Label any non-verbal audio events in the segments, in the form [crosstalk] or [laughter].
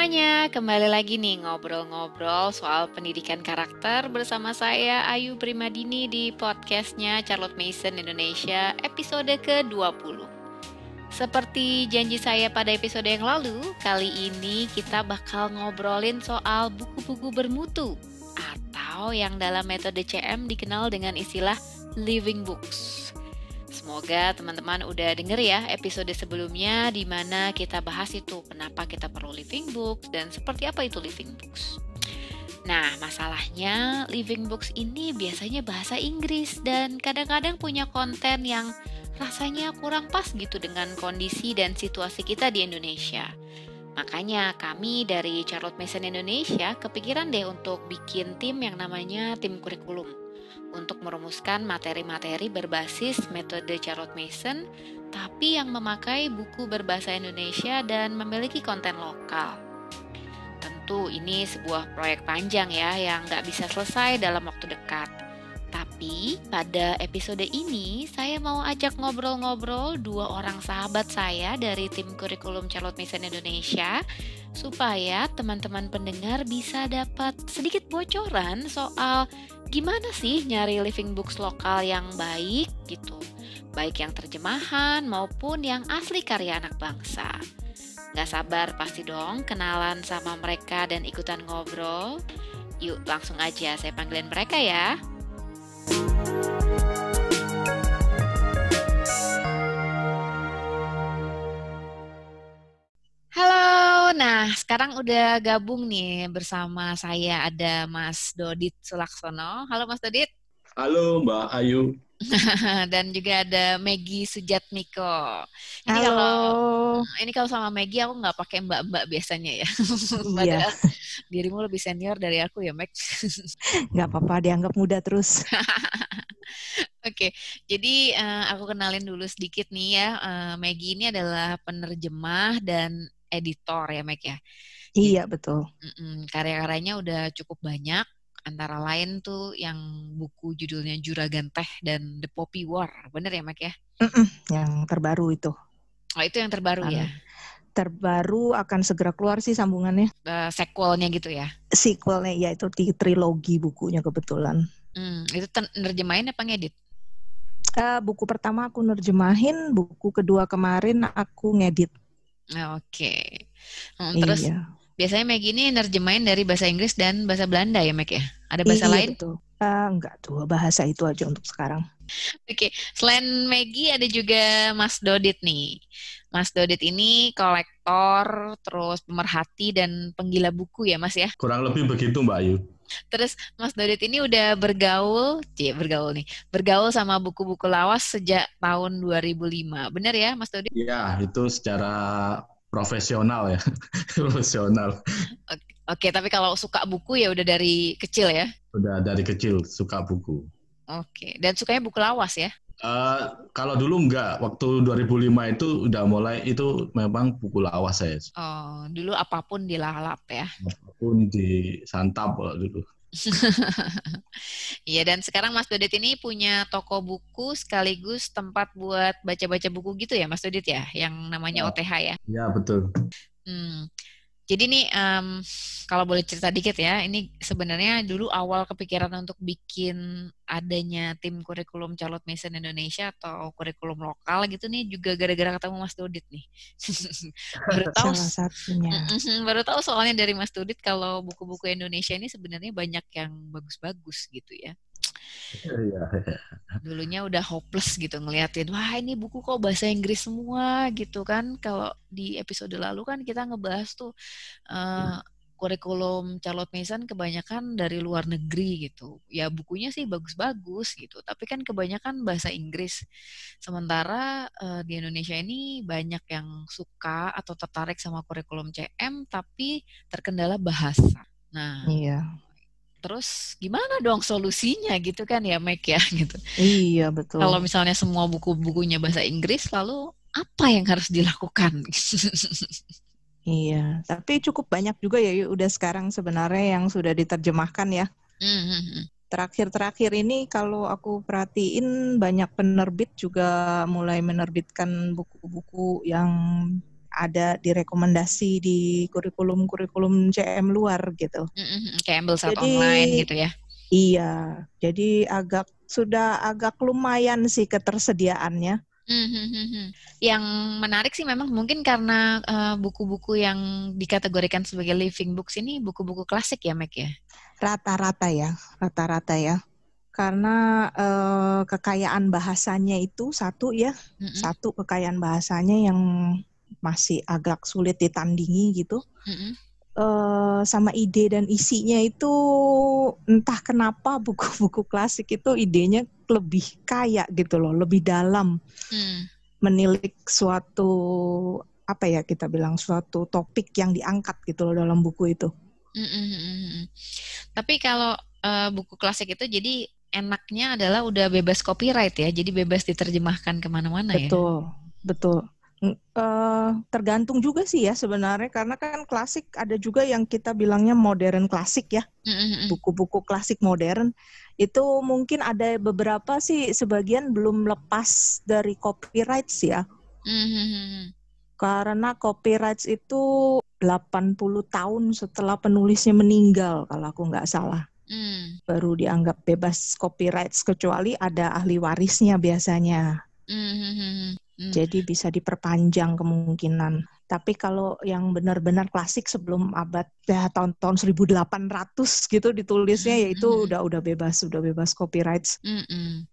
semuanya, kembali lagi nih ngobrol-ngobrol soal pendidikan karakter bersama saya Ayu Primadini di podcastnya Charlotte Mason Indonesia episode ke-20. Seperti janji saya pada episode yang lalu, kali ini kita bakal ngobrolin soal buku-buku bermutu atau yang dalam metode CM dikenal dengan istilah living books. Semoga teman-teman udah denger ya episode sebelumnya di mana kita bahas itu kenapa kita perlu living books dan seperti apa itu living books. Nah, masalahnya living books ini biasanya bahasa Inggris dan kadang-kadang punya konten yang rasanya kurang pas gitu dengan kondisi dan situasi kita di Indonesia. Makanya kami dari Charlotte Mason Indonesia kepikiran deh untuk bikin tim yang namanya tim kurikulum untuk merumuskan materi-materi berbasis metode Charlotte Mason, tapi yang memakai buku berbahasa Indonesia dan memiliki konten lokal. Tentu ini sebuah proyek panjang ya yang nggak bisa selesai dalam waktu dekat. Tapi pada episode ini saya mau ajak ngobrol-ngobrol dua orang sahabat saya dari tim kurikulum Charlotte Mason Indonesia supaya teman-teman pendengar bisa dapat sedikit bocoran soal gimana sih nyari living books lokal yang baik gitu, baik yang terjemahan maupun yang asli karya anak bangsa. Gak sabar pasti dong kenalan sama mereka dan ikutan ngobrol. Yuk langsung aja saya panggilin mereka ya. Thank you udah gabung nih bersama saya ada Mas Dodit Sulaksono. Halo Mas Dodit. Halo Mbak Ayu. [laughs] Dan juga ada Megi Sujatmiko. Halo. Kalau, eh, ini kalau sama Megi aku nggak pakai Mbak-mbak biasanya ya. [laughs] Iya. dirimu lebih senior dari aku ya, Meg. [laughs] nggak apa-apa, dianggap muda terus. Oke, okay. jadi uh, aku kenalin dulu sedikit nih ya. Uh, Maggie ini adalah penerjemah dan editor ya, Meg ya. Iya gitu. betul. Karya-karyanya udah cukup banyak antara lain tuh yang buku judulnya Juragan Teh dan The Poppy War, bener ya Mak ya? mm yang terbaru itu. Oh itu yang terbaru um, ya? Terbaru akan segera keluar sih sambungannya. Uh, sequelnya gitu ya? Sequelnya ya itu di trilogi bukunya kebetulan. Hmm, itu nerjemahin apa ngedit? Uh, buku pertama aku nerjemahin, buku kedua kemarin aku ngedit. Nah, oke. Okay. Hmm, iya. terus iya. Biasanya Maggie ini nerjemahin dari bahasa Inggris dan bahasa Belanda ya, Meg ya? Ada bahasa iya, lain? Betul. Uh, enggak tuh, bahasa itu aja untuk sekarang. Oke, okay. selain Maggie ada juga Mas Dodit nih. Mas Dodit ini kolektor, terus pemerhati dan penggila buku ya, Mas ya? Kurang lebih begitu, Mbak Ayu. Terus Mas Dodit ini udah bergaul, cie bergaul nih, bergaul sama buku-buku lawas sejak tahun 2005. Bener ya Mas Dodit? Iya, itu secara profesional ya [laughs] profesional oke, okay, tapi kalau suka buku ya udah dari kecil ya udah dari kecil suka buku oke dan sukanya buku lawas ya Uh, kalau dulu enggak, waktu 2005 itu udah mulai itu memang buku lawas saya. Oh, dulu apapun dilalap ya. Apapun disantap loh dulu. [laughs] Iya dan sekarang Mas Dodit ini punya toko buku sekaligus tempat buat baca-baca buku gitu ya Mas Dodit ya yang namanya ya. OTH ya. Iya betul. Hmm. Jadi nih um, kalau boleh cerita dikit ya, ini sebenarnya dulu awal kepikiran untuk bikin adanya tim kurikulum Charlotte Mason Indonesia atau kurikulum lokal gitu nih juga gara-gara ketemu Mas Dudit nih. [laughs] baru tahu satunya. baru tahu soalnya dari Mas Dudit kalau buku-buku Indonesia ini sebenarnya banyak yang bagus-bagus gitu ya. Iya. Dulunya udah hopeless gitu ngeliatin, wah ini buku kok bahasa Inggris semua gitu kan. Kalau di episode lalu kan kita ngebahas tuh uh, kurikulum Charlotte Mason kebanyakan dari luar negeri gitu. Ya bukunya sih bagus-bagus gitu, tapi kan kebanyakan bahasa Inggris. Sementara uh, di Indonesia ini banyak yang suka atau tertarik sama kurikulum CM tapi terkendala bahasa. Nah, iya terus gimana dong solusinya gitu kan ya Mac ya [laughs] gitu. Iya betul. Kalau misalnya semua buku-bukunya bahasa Inggris lalu apa yang harus dilakukan? [laughs] iya, tapi cukup banyak juga ya udah sekarang sebenarnya yang sudah diterjemahkan ya. Hmm, hmm, hmm. Terakhir-terakhir ini kalau aku perhatiin banyak penerbit juga mulai menerbitkan buku-buku yang ada direkomendasi di kurikulum-kurikulum CM luar gitu. Mm-hmm, kayak ambil saat jadi, online gitu ya. Iya, jadi agak sudah agak lumayan sih ketersediaannya. Mm-hmm. Yang menarik sih memang mungkin karena uh, buku-buku yang dikategorikan sebagai living books ini buku-buku klasik ya, Mac ya? Rata-rata ya, rata-rata ya karena uh, kekayaan bahasanya itu satu ya, mm-hmm. satu kekayaan bahasanya yang masih agak sulit ditandingi gitu. Mm-hmm. Uh, sama ide dan isinya itu entah kenapa buku-buku klasik itu idenya lebih kaya gitu loh, lebih dalam. Mm. Menilik suatu apa ya kita bilang suatu topik yang diangkat gitu loh dalam buku itu. Mm-hmm. Tapi kalau uh, buku klasik itu jadi enaknya adalah udah bebas copyright ya, jadi bebas diterjemahkan kemana-mana ya. Betul, betul. Eh, tergantung juga sih ya sebenarnya karena kan klasik ada juga yang kita bilangnya modern klasik ya buku-buku klasik modern itu mungkin ada beberapa sih sebagian belum lepas dari copyrights ya mm-hmm, mm-hmm. karena copyrights itu 80 tahun setelah penulisnya meninggal kalau aku nggak salah mm. baru dianggap bebas copyright kecuali ada ahli warisnya biasanya. Mm -hmm. Hmm. Jadi bisa diperpanjang kemungkinan. Tapi kalau yang benar-benar klasik sebelum abad ya, tahun-tahun 1800 gitu ditulisnya ya hmm. yaitu udah udah bebas, udah bebas copyrights. Hmm.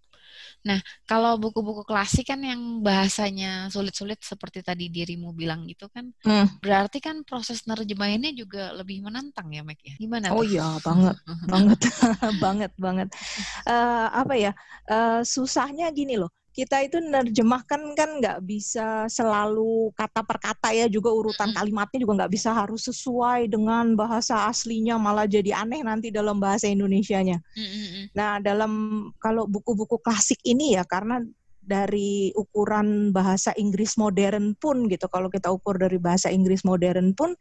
Nah, kalau buku-buku klasik kan yang bahasanya sulit-sulit seperti tadi dirimu bilang gitu kan, hmm. berarti kan proses nerjemahinnya juga lebih menantang ya, Mac ya? Gimana? Oh iya, banget, banget, [laughs] [laughs] banget, banget. Uh, apa ya? Uh, susahnya gini loh kita itu nerjemahkan kan nggak bisa selalu kata per kata ya juga urutan kalimatnya juga nggak bisa harus sesuai dengan bahasa aslinya malah jadi aneh nanti dalam bahasa Indonesia-nya. Nah dalam kalau buku-buku klasik ini ya karena dari ukuran bahasa Inggris modern pun gitu kalau kita ukur dari bahasa Inggris modern pun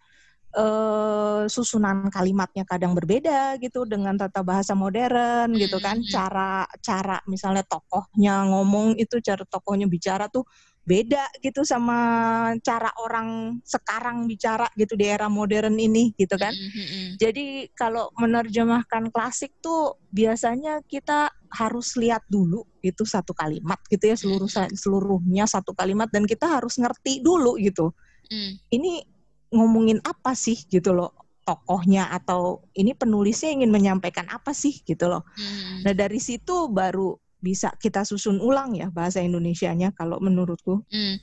uh, susunan kalimatnya kadang berbeda gitu dengan tata bahasa modern gitu hmm, kan hmm, hmm. cara cara misalnya tokohnya ngomong itu cara tokohnya bicara tuh beda gitu sama cara orang sekarang bicara gitu di era modern ini gitu kan jadi kalau menerjemahkan klasik tuh biasanya kita harus lihat dulu gitu satu kalimat gitu ya seluruh seluruhnya satu kalimat dan kita harus ngerti dulu gitu ini ngomongin apa sih gitu loh tokohnya atau ini penulisnya ingin menyampaikan apa sih gitu loh. Hmm. Nah dari situ baru bisa kita susun ulang ya bahasa Indonesianya kalau menurutku. Hmm.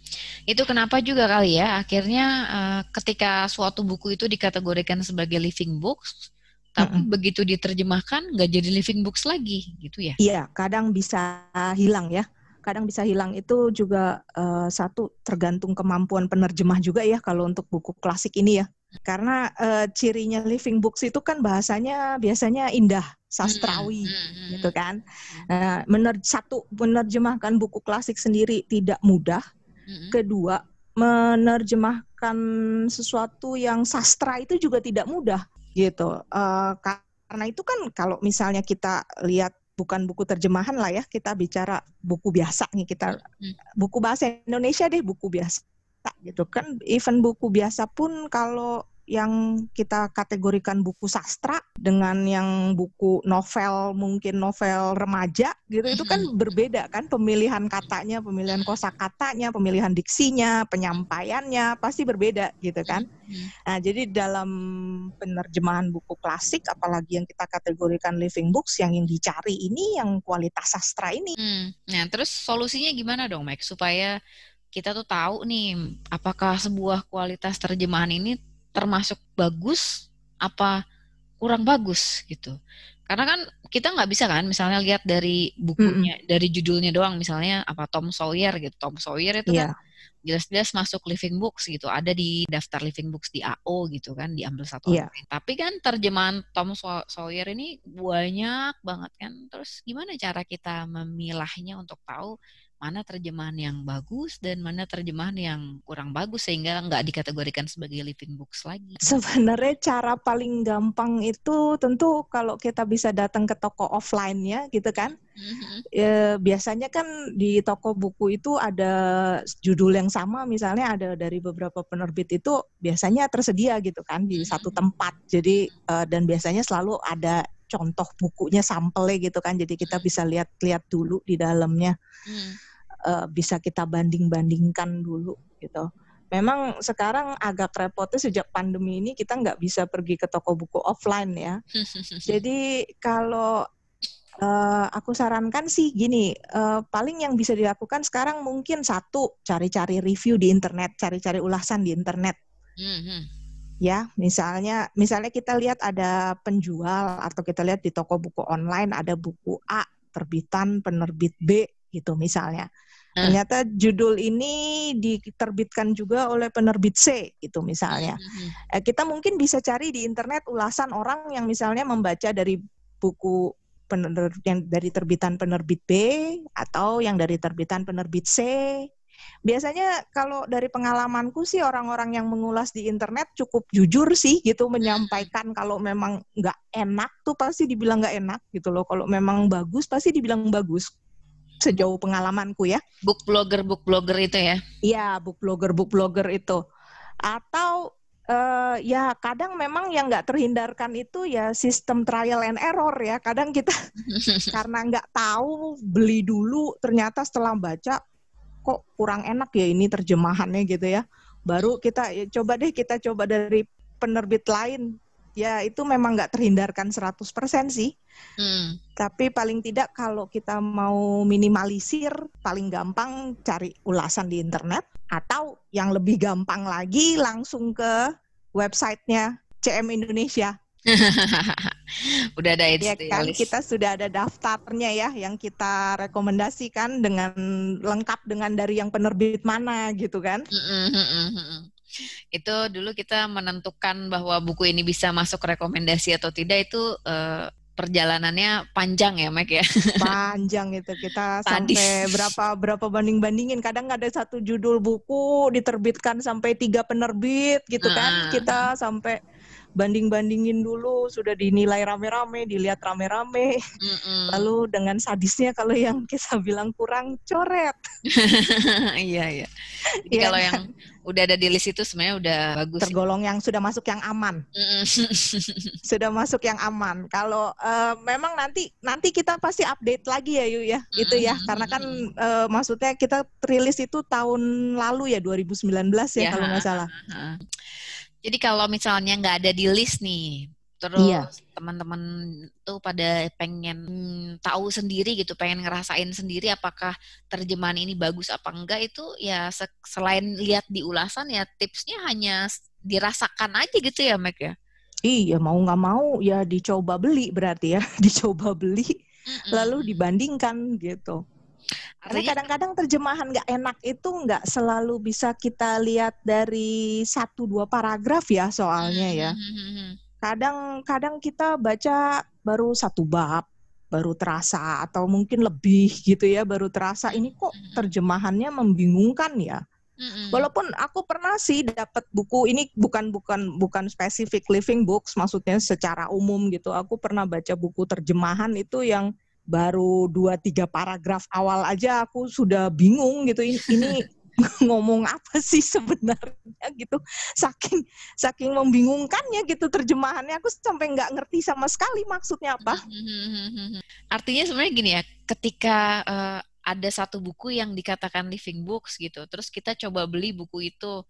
Itu kenapa juga kali ya akhirnya uh, ketika suatu buku itu dikategorikan sebagai living books, tapi mm begitu diterjemahkan nggak jadi living books lagi gitu ya? Iya kadang bisa hilang ya kadang bisa hilang itu juga uh, satu tergantung kemampuan penerjemah juga ya kalau untuk buku klasik ini ya. Karena uh, cirinya living books itu kan bahasanya biasanya indah, sastrawi hmm, hmm, hmm. gitu kan. Nah, mener- satu menerjemahkan buku klasik sendiri tidak mudah. Kedua, menerjemahkan sesuatu yang sastra itu juga tidak mudah gitu. Uh, karena itu kan kalau misalnya kita lihat bukan buku terjemahan lah ya kita bicara buku biasa nih kita hmm. buku bahasa Indonesia deh buku biasa gitu kan even buku biasa pun kalau yang kita kategorikan buku sastra dengan yang buku novel mungkin novel remaja gitu itu kan berbeda kan pemilihan katanya pemilihan kosakatanya pemilihan diksinya penyampaiannya pasti berbeda gitu kan nah jadi dalam penerjemahan buku klasik apalagi yang kita kategorikan living books yang yang dicari ini yang kualitas sastra ini hmm. nah terus solusinya gimana dong Mike supaya kita tuh tahu nih apakah sebuah kualitas terjemahan ini termasuk bagus apa kurang bagus gitu karena kan kita nggak bisa kan misalnya lihat dari bukunya mm -hmm. dari judulnya doang misalnya apa Tom Sawyer gitu Tom Sawyer itu yeah. kan jelas-jelas masuk living books gitu ada di daftar living books di AO gitu kan diambil satu yeah. Orang. tapi kan terjemahan Tom Sawyer ini banyak banget kan terus gimana cara kita memilahnya untuk tahu mana terjemahan yang bagus dan mana terjemahan yang kurang bagus sehingga nggak dikategorikan sebagai living books lagi. Sebenarnya cara paling gampang itu tentu kalau kita bisa datang ke toko offline ya gitu kan. Mm-hmm. E, biasanya kan di toko buku itu ada judul yang sama misalnya ada dari beberapa penerbit itu biasanya tersedia gitu kan di mm-hmm. satu tempat. Jadi e, dan biasanya selalu ada contoh bukunya sampelnya gitu kan jadi kita mm-hmm. bisa lihat-lihat dulu di dalamnya. Hmm uh, bisa kita banding-bandingkan dulu gitu. Memang sekarang agak repotnya sejak pandemi ini kita nggak bisa pergi ke toko buku offline ya. [laughs] Jadi kalau uh, aku sarankan sih gini, uh, paling yang bisa dilakukan sekarang mungkin satu cari-cari review di internet, cari-cari ulasan di internet. Mm-hmm. Ya, misalnya misalnya kita lihat ada penjual atau kita lihat di toko buku online ada buku A terbitan penerbit B gitu misalnya. Nah. Ternyata judul ini diterbitkan juga oleh penerbit C gitu misalnya. Hmm. hmm, hmm. Eh, kita mungkin bisa cari di internet ulasan orang yang misalnya membaca dari buku pener yang dari terbitan penerbit B atau yang dari terbitan penerbit C. Biasanya kalau dari pengalamanku sih orang-orang yang mengulas di internet cukup jujur sih gitu hmm. menyampaikan kalau memang nggak enak tuh pasti dibilang nggak enak gitu loh. Kalau memang bagus pasti dibilang bagus sejauh pengalamanku ya. Book blogger, book blogger itu ya? Iya, book blogger, book blogger itu. Atau uh, ya kadang memang yang nggak terhindarkan itu ya sistem trial and error ya. Kadang kita [laughs] karena nggak tahu beli dulu, ternyata setelah baca kok kurang enak ya ini terjemahannya gitu ya. Baru kita ya, coba deh kita coba dari penerbit lain ya itu memang nggak terhindarkan 100% sih. Hmm. Tapi paling tidak kalau kita mau minimalisir, paling gampang cari ulasan di internet atau yang lebih gampang lagi langsung ke websitenya CM Indonesia. [laughs] Udah ada itu ya kan? Kita sudah ada daftarnya ya yang kita rekomendasikan dengan lengkap dengan dari yang penerbit mana gitu kan. Mm itu dulu kita menentukan bahwa buku ini bisa masuk rekomendasi atau tidak itu uh, perjalanannya panjang ya Mac ya panjang itu kita sampai berapa berapa banding bandingin kadang ada satu judul buku diterbitkan sampai tiga penerbit gitu kan kita sampai banding-bandingin dulu sudah dinilai rame-rame, dilihat rame-rame. Mm -mm. Lalu dengan sadisnya kalau yang kita bilang kurang coret. [laughs] iya iya. Jadi yeah. kalau iya. yang udah ada di list itu sebenarnya udah bagus. Tergolong yang sudah masuk yang aman. [laughs] sudah masuk yang aman. Kalau uh, memang nanti nanti kita pasti update lagi ya Yu ya. Itu ya karena kan uh, maksudnya kita rilis itu tahun lalu ya 2019 ya, ya. kalau nggak salah. uh-huh. Jadi kalau misalnya nggak ada di list nih, terus iya. teman-teman tuh pada pengen tahu sendiri gitu, pengen ngerasain sendiri apakah terjemahan ini bagus apa enggak itu ya selain lihat di ulasan ya tipsnya hanya dirasakan aja gitu ya Mac ya. Iya mau nggak mau ya dicoba beli berarti ya, [laughs] dicoba beli mm -hmm. lalu dibandingkan gitu. Karena iya. kadang-kadang terjemahan nggak enak itu nggak selalu bisa kita lihat dari satu dua paragraf ya soalnya hmm, ya. Kadang-kadang hmm, hmm, kita baca baru satu bab, baru terasa atau mungkin lebih gitu ya baru terasa ini kok terjemahannya membingungkan ya. Walaupun aku pernah sih dapat buku ini bukan bukan bukan specific living books maksudnya secara umum gitu. Aku pernah baca buku terjemahan itu yang baru dua tiga paragraf awal aja aku sudah bingung gitu ini [laughs] ngomong apa sih sebenarnya gitu saking saking membingungkannya gitu terjemahannya aku sampai nggak ngerti sama sekali maksudnya apa hmm, hmm, hmm, artinya sebenarnya gini ya ketika uh, ada satu buku yang dikatakan living books gitu terus kita coba beli buku itu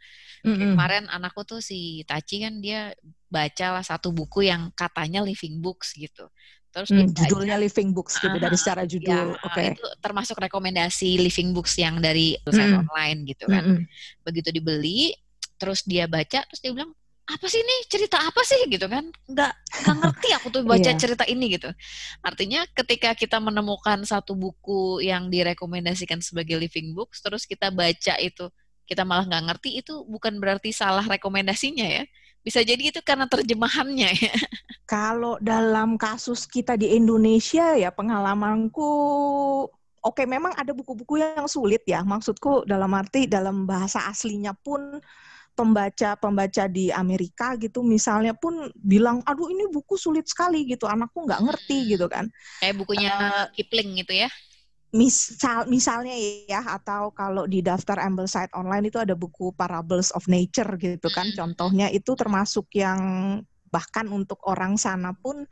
mm-hmm. kemarin anakku tuh si Taci kan dia bacalah satu buku yang katanya living books gitu Terus hmm, judulnya aja. Living Books gitu uh, dari ah, secara judul. Ya, Oke. Okay. Itu termasuk rekomendasi Living Books yang dari website hmm. online gitu kan. Hmm, hmm. Begitu dibeli, terus dia baca, terus dia bilang apa sih ini cerita apa sih gitu kan nggak nggak ngerti aku tuh baca yeah. cerita ini gitu artinya ketika kita menemukan satu buku yang direkomendasikan sebagai living books terus kita baca itu kita malah nggak ngerti itu bukan berarti salah rekomendasinya ya bisa jadi itu karena terjemahannya ya. [laughs] Kalau dalam kasus kita di Indonesia ya pengalamanku oke memang ada buku-buku yang sulit ya. Maksudku dalam arti dalam bahasa aslinya pun pembaca-pembaca di Amerika gitu misalnya pun bilang aduh ini buku sulit sekali gitu anakku nggak ngerti hmm. gitu kan kayak bukunya uh, Kipling gitu ya misal misalnya ya atau kalau di daftar Amble Site online itu ada buku Parables of Nature gitu kan contohnya itu termasuk yang bahkan untuk orang sana pun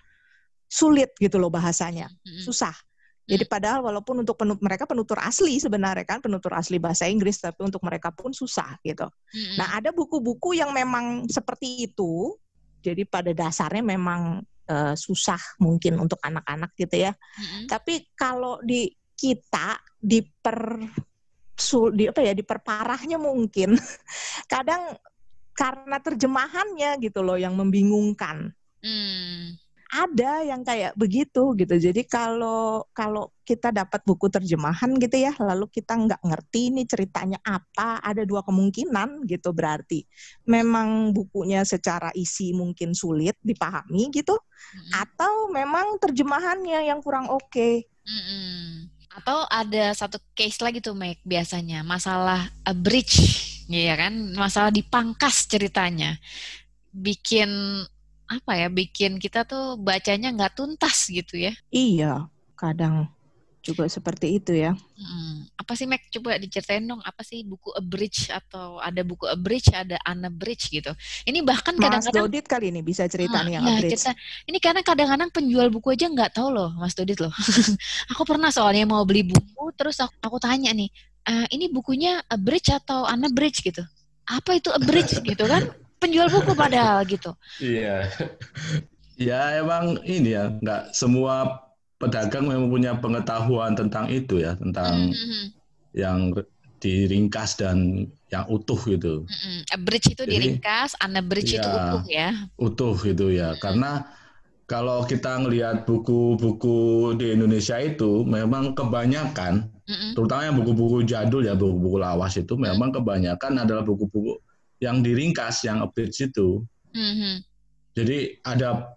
sulit gitu loh bahasanya susah mm. jadi padahal walaupun untuk penut mereka penutur asli sebenarnya kan penutur asli bahasa Inggris tapi untuk mereka pun susah gitu nah ada buku-buku yang memang seperti itu jadi pada dasarnya memang eh, susah mungkin untuk anak-anak gitu ya. Mm-hmm. Tapi kalau di kita diper sul, di apa ya diperparahnya mungkin [laughs] kadang karena terjemahannya gitu loh yang membingungkan hmm. ada yang kayak begitu gitu jadi kalau kalau kita dapat buku terjemahan gitu ya lalu kita nggak ngerti ini ceritanya apa ada dua kemungkinan gitu berarti memang bukunya secara isi mungkin sulit dipahami gitu hmm. atau memang terjemahannya yang kurang oke okay. hmm. Atau ada satu case lagi tuh Mike biasanya masalah a eh, bridge, ya kan? Masalah dipangkas ceritanya, bikin apa ya? Bikin kita tuh bacanya nggak tuntas gitu ya? Iya, kadang juga seperti itu ya. Hmm. Apa sih Mac coba diceritain dong apa sih buku A Bridge atau ada buku A Bridge ada Anna Bridge gitu. Ini bahkan kadang-kadang Mas Dodit kali ini bisa cerita ah, yang ya, A iya, Bridge. Cerita, ini karena kadang-kadang penjual buku aja nggak tahu loh Mas Dodit loh. [laughs] aku pernah soalnya mau beli buku terus aku, aku tanya nih, e, ini bukunya A Bridge atau Anna Bridge gitu. Apa itu A Bridge gitu kan? Penjual buku padahal gitu. Iya. [laughs] Ya emang ini ya, nggak semua pedagang memang punya pengetahuan tentang itu ya tentang mm-hmm. yang diringkas dan yang utuh gitu. Mm-hmm. bridge itu Jadi, diringkas, anda ya, itu iya, utuh ya. Utuh gitu ya, mm-hmm. karena kalau kita ngelihat buku-buku di Indonesia itu memang kebanyakan, mm-hmm. terutama yang buku-buku jadul ya, buku-buku lawas itu mm-hmm. memang kebanyakan adalah buku-buku yang diringkas, yang abridge itu. Mm-hmm. Jadi ada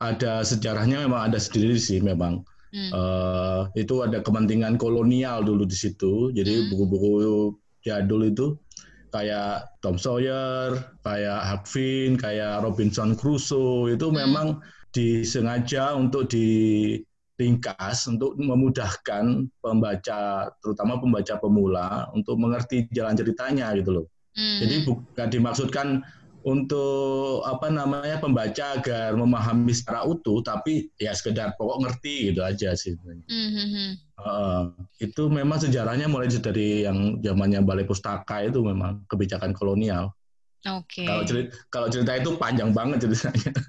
ada sejarahnya memang ada sendiri sih memang. Hmm. Uh, itu ada kepentingan kolonial dulu di situ. Jadi hmm. buku-buku hmm. jadul itu kayak Tom Sawyer, kayak Huck Finn, kayak Robinson Crusoe itu hmm. memang disengaja untuk diringkas untuk memudahkan pembaca terutama pembaca pemula untuk mengerti jalan ceritanya gitu loh. Hmm. Jadi bukan dimaksudkan untuk apa namanya pembaca agar memahami secara utuh tapi ya sekedar pokok ngerti gitu aja sih mm-hmm. uh, itu memang sejarahnya mulai dari yang zamannya balai pustaka itu memang kebijakan kolonial Okay. Kalau cerita kalau cerita itu panjang banget ceritanya.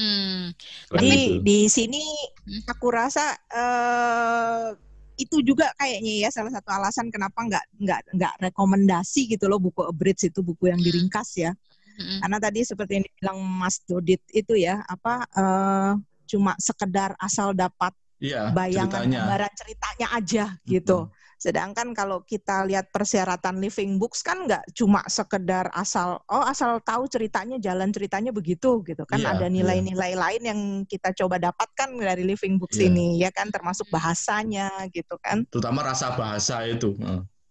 mm. Tapi di sini hmm? aku rasa uh, itu juga kayaknya ya salah satu alasan kenapa nggak nggak nggak rekomendasi gitu loh buku Abridge itu buku yang hmm. diringkas ya. Mm-hmm. Karena tadi seperti yang bilang Mas Dodit itu ya, apa uh, cuma sekedar asal dapat yeah, bayangan ceritanya. gambaran ceritanya aja gitu. Mm-hmm. Sedangkan kalau kita lihat persyaratan living books kan nggak cuma sekedar asal oh asal tahu ceritanya jalan ceritanya begitu gitu kan yeah, ada iya. nilai-nilai yeah. lain yang kita coba dapatkan dari living books yeah. ini ya kan termasuk bahasanya gitu kan. Terutama rasa bahasa itu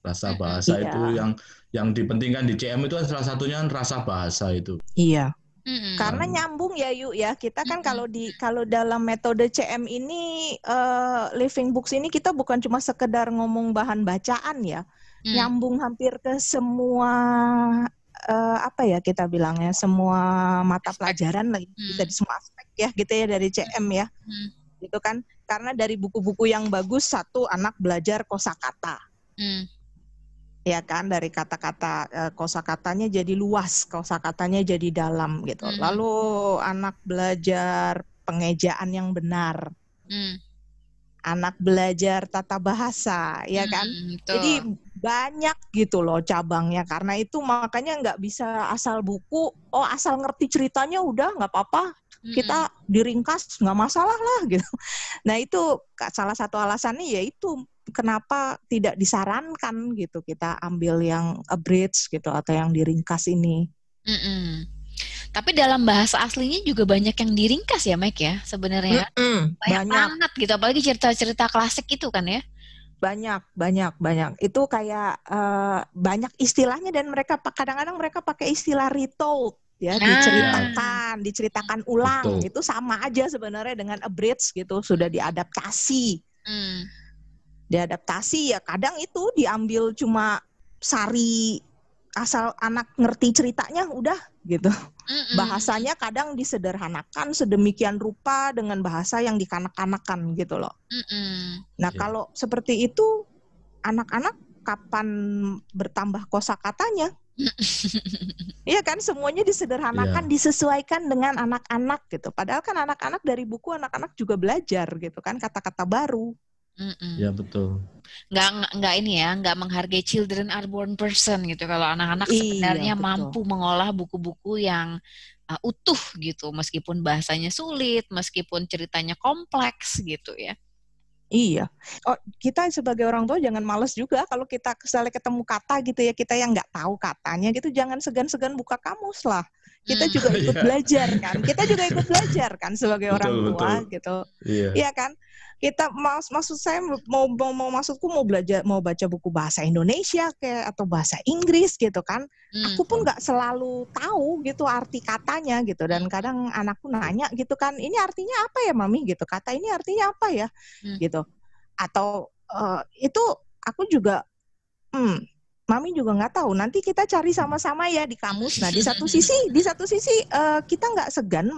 rasa bahasa iya. itu yang yang dipentingkan di CM itu salah satunya rasa bahasa itu iya Mm-hmm. Karena nyambung ya yuk ya kita kan mm-hmm. kalau di kalau dalam metode CM ini uh, living books ini kita bukan cuma sekedar ngomong bahan bacaan ya mm. nyambung hampir ke semua uh, apa ya kita bilangnya semua mata pelajaran lagi mm. dari semua aspek ya gitu ya dari CM ya mm. gitu kan karena dari buku-buku yang bagus satu anak belajar kosakata mm ya kan dari kata-kata eh, kosakatanya jadi luas kosakatanya jadi dalam gitu hmm. lalu anak belajar pengejaan yang benar hmm. anak belajar tata bahasa ya hmm, kan itu. jadi banyak gitu loh cabangnya karena itu makanya nggak bisa asal buku oh asal ngerti ceritanya udah nggak apa-apa kita hmm. diringkas nggak masalah lah gitu nah itu salah satu alasannya yaitu kenapa tidak disarankan gitu kita ambil yang abridged gitu atau yang diringkas ini. Mm -mm. Tapi dalam bahasa aslinya juga banyak yang diringkas ya Mike ya sebenarnya. Mm -mm, banyak, banyak banget gitu apalagi cerita-cerita klasik itu kan ya. Banyak, banyak, banyak. Itu kayak uh, banyak istilahnya dan mereka kadang-kadang mereka pakai istilah retold ya nah. diceritakan, diceritakan ulang. Betul. Itu sama aja sebenarnya dengan abridged gitu, sudah diadaptasi. hmm diadaptasi ya kadang itu diambil cuma sari asal anak ngerti ceritanya udah gitu Mm-mm. bahasanya kadang disederhanakan sedemikian rupa dengan bahasa yang dikanak-kanakan gitu loh Mm-mm. nah yeah. kalau seperti itu anak-anak kapan bertambah kosa katanya? [laughs] Iya kan semuanya disederhanakan, yeah. disesuaikan dengan anak-anak gitu. Padahal kan anak-anak dari buku anak-anak juga belajar gitu kan kata-kata baru mm Ya betul. Nggak nggak ini ya, nggak menghargai children are born person gitu. Kalau anak-anak iya, sebenarnya mampu mengolah buku-buku yang uh, utuh gitu, meskipun bahasanya sulit, meskipun ceritanya kompleks gitu ya. Iya. Oh, kita sebagai orang tua jangan males juga kalau kita misalnya ketemu kata gitu ya, kita yang nggak tahu katanya gitu, jangan segan-segan buka kamus lah kita hmm. juga [laughs] ikut yeah. belajar kan kita juga [laughs] ikut belajar kan sebagai orang betul, tua betul. gitu iya. iya kan kita mau maksud saya mau, mau mau maksudku mau belajar mau baca buku bahasa Indonesia kayak atau bahasa Inggris gitu kan hmm. aku pun nggak selalu tahu gitu arti katanya gitu dan kadang anakku nanya gitu kan ini artinya apa ya mami gitu kata ini artinya apa ya hmm. gitu atau uh, itu aku juga hmm, Mami juga nggak tahu. Nanti kita cari sama-sama ya di kamus. Nah, di satu sisi, di satu sisi uh, kita nggak segan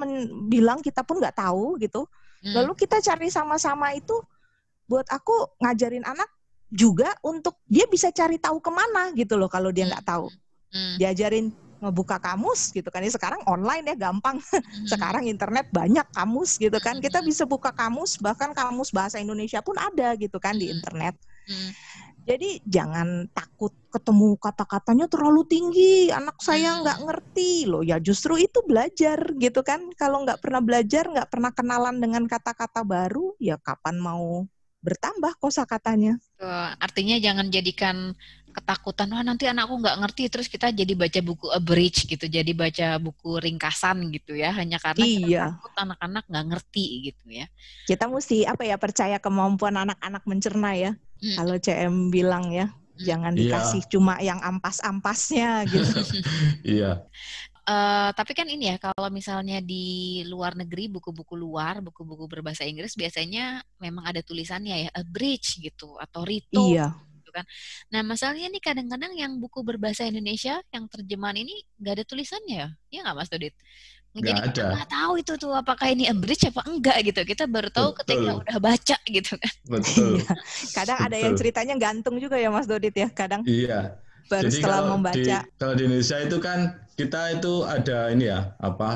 bilang kita pun nggak tahu gitu. Hmm. Lalu kita cari sama-sama itu buat aku ngajarin anak juga untuk dia bisa cari tahu kemana gitu loh kalau dia nggak tahu. Hmm. Hmm. Diajarin ngebuka kamus gitu kan. Ini ya, sekarang online ya gampang. sekarang internet banyak kamus gitu kan. Kita bisa buka kamus bahkan kamus bahasa Indonesia pun ada gitu kan di internet. Jadi jangan takut ketemu kata-katanya terlalu tinggi, anak saya hmm. nggak ngerti loh. Ya justru itu belajar gitu kan. Kalau nggak pernah belajar, nggak pernah kenalan dengan kata-kata baru, ya kapan mau bertambah katanya. Artinya jangan jadikan ketakutan, wah nanti anakku nggak ngerti, terus kita jadi baca buku abridge gitu, jadi baca buku ringkasan gitu ya, hanya karena iya. kita takut anak-anak nggak ngerti gitu ya. Kita mesti apa ya percaya kemampuan anak-anak mencerna ya. Hmm. kalau CM bilang ya hmm. jangan iya. dikasih cuma yang ampas-ampasnya gitu. [laughs] Iya. yeah. Uh, tapi kan ini ya kalau misalnya di luar negeri buku-buku luar buku-buku berbahasa Inggris biasanya memang ada tulisannya ya a bridge gitu atau rito iya. gitu kan. Nah masalahnya nih kadang-kadang yang buku berbahasa Indonesia yang terjemahan ini nggak ada tulisannya ya, ya nggak Mas Dodit? Nggak Jadi kita ada. nggak tahu itu tuh apakah ini embrace apa enggak gitu. Kita baru tahu Betul. ketika udah baca gitu kan. Betul. Iya. Kadang Betul. ada yang ceritanya gantung juga ya Mas Dodit ya kadang. Iya. Baru Jadi setelah kalau membaca. Di, kalau di Indonesia itu kan kita itu ada ini ya apa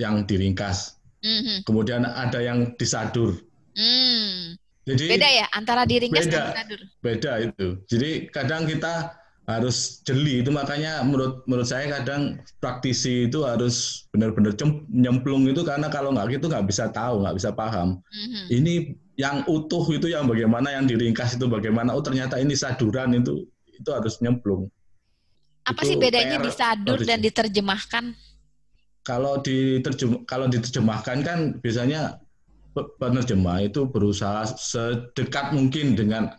yang diringkas. Mm -hmm. Kemudian ada yang disadur. Mm. Jadi beda ya antara diringkas beda, dan disadur. Beda itu. Jadi kadang kita harus jeli itu makanya menurut menurut saya kadang praktisi itu harus benar-benar nyemplung itu karena kalau nggak gitu nggak bisa tahu nggak bisa paham mm-hmm. ini yang utuh itu yang bagaimana yang diringkas itu bagaimana oh ternyata ini saduran itu itu harus nyemplung apa itu sih bedanya PR, disadur dan diterjemahkan kalau diterjem kalau diterjemahkan kan biasanya penerjemah itu berusaha sedekat mungkin dengan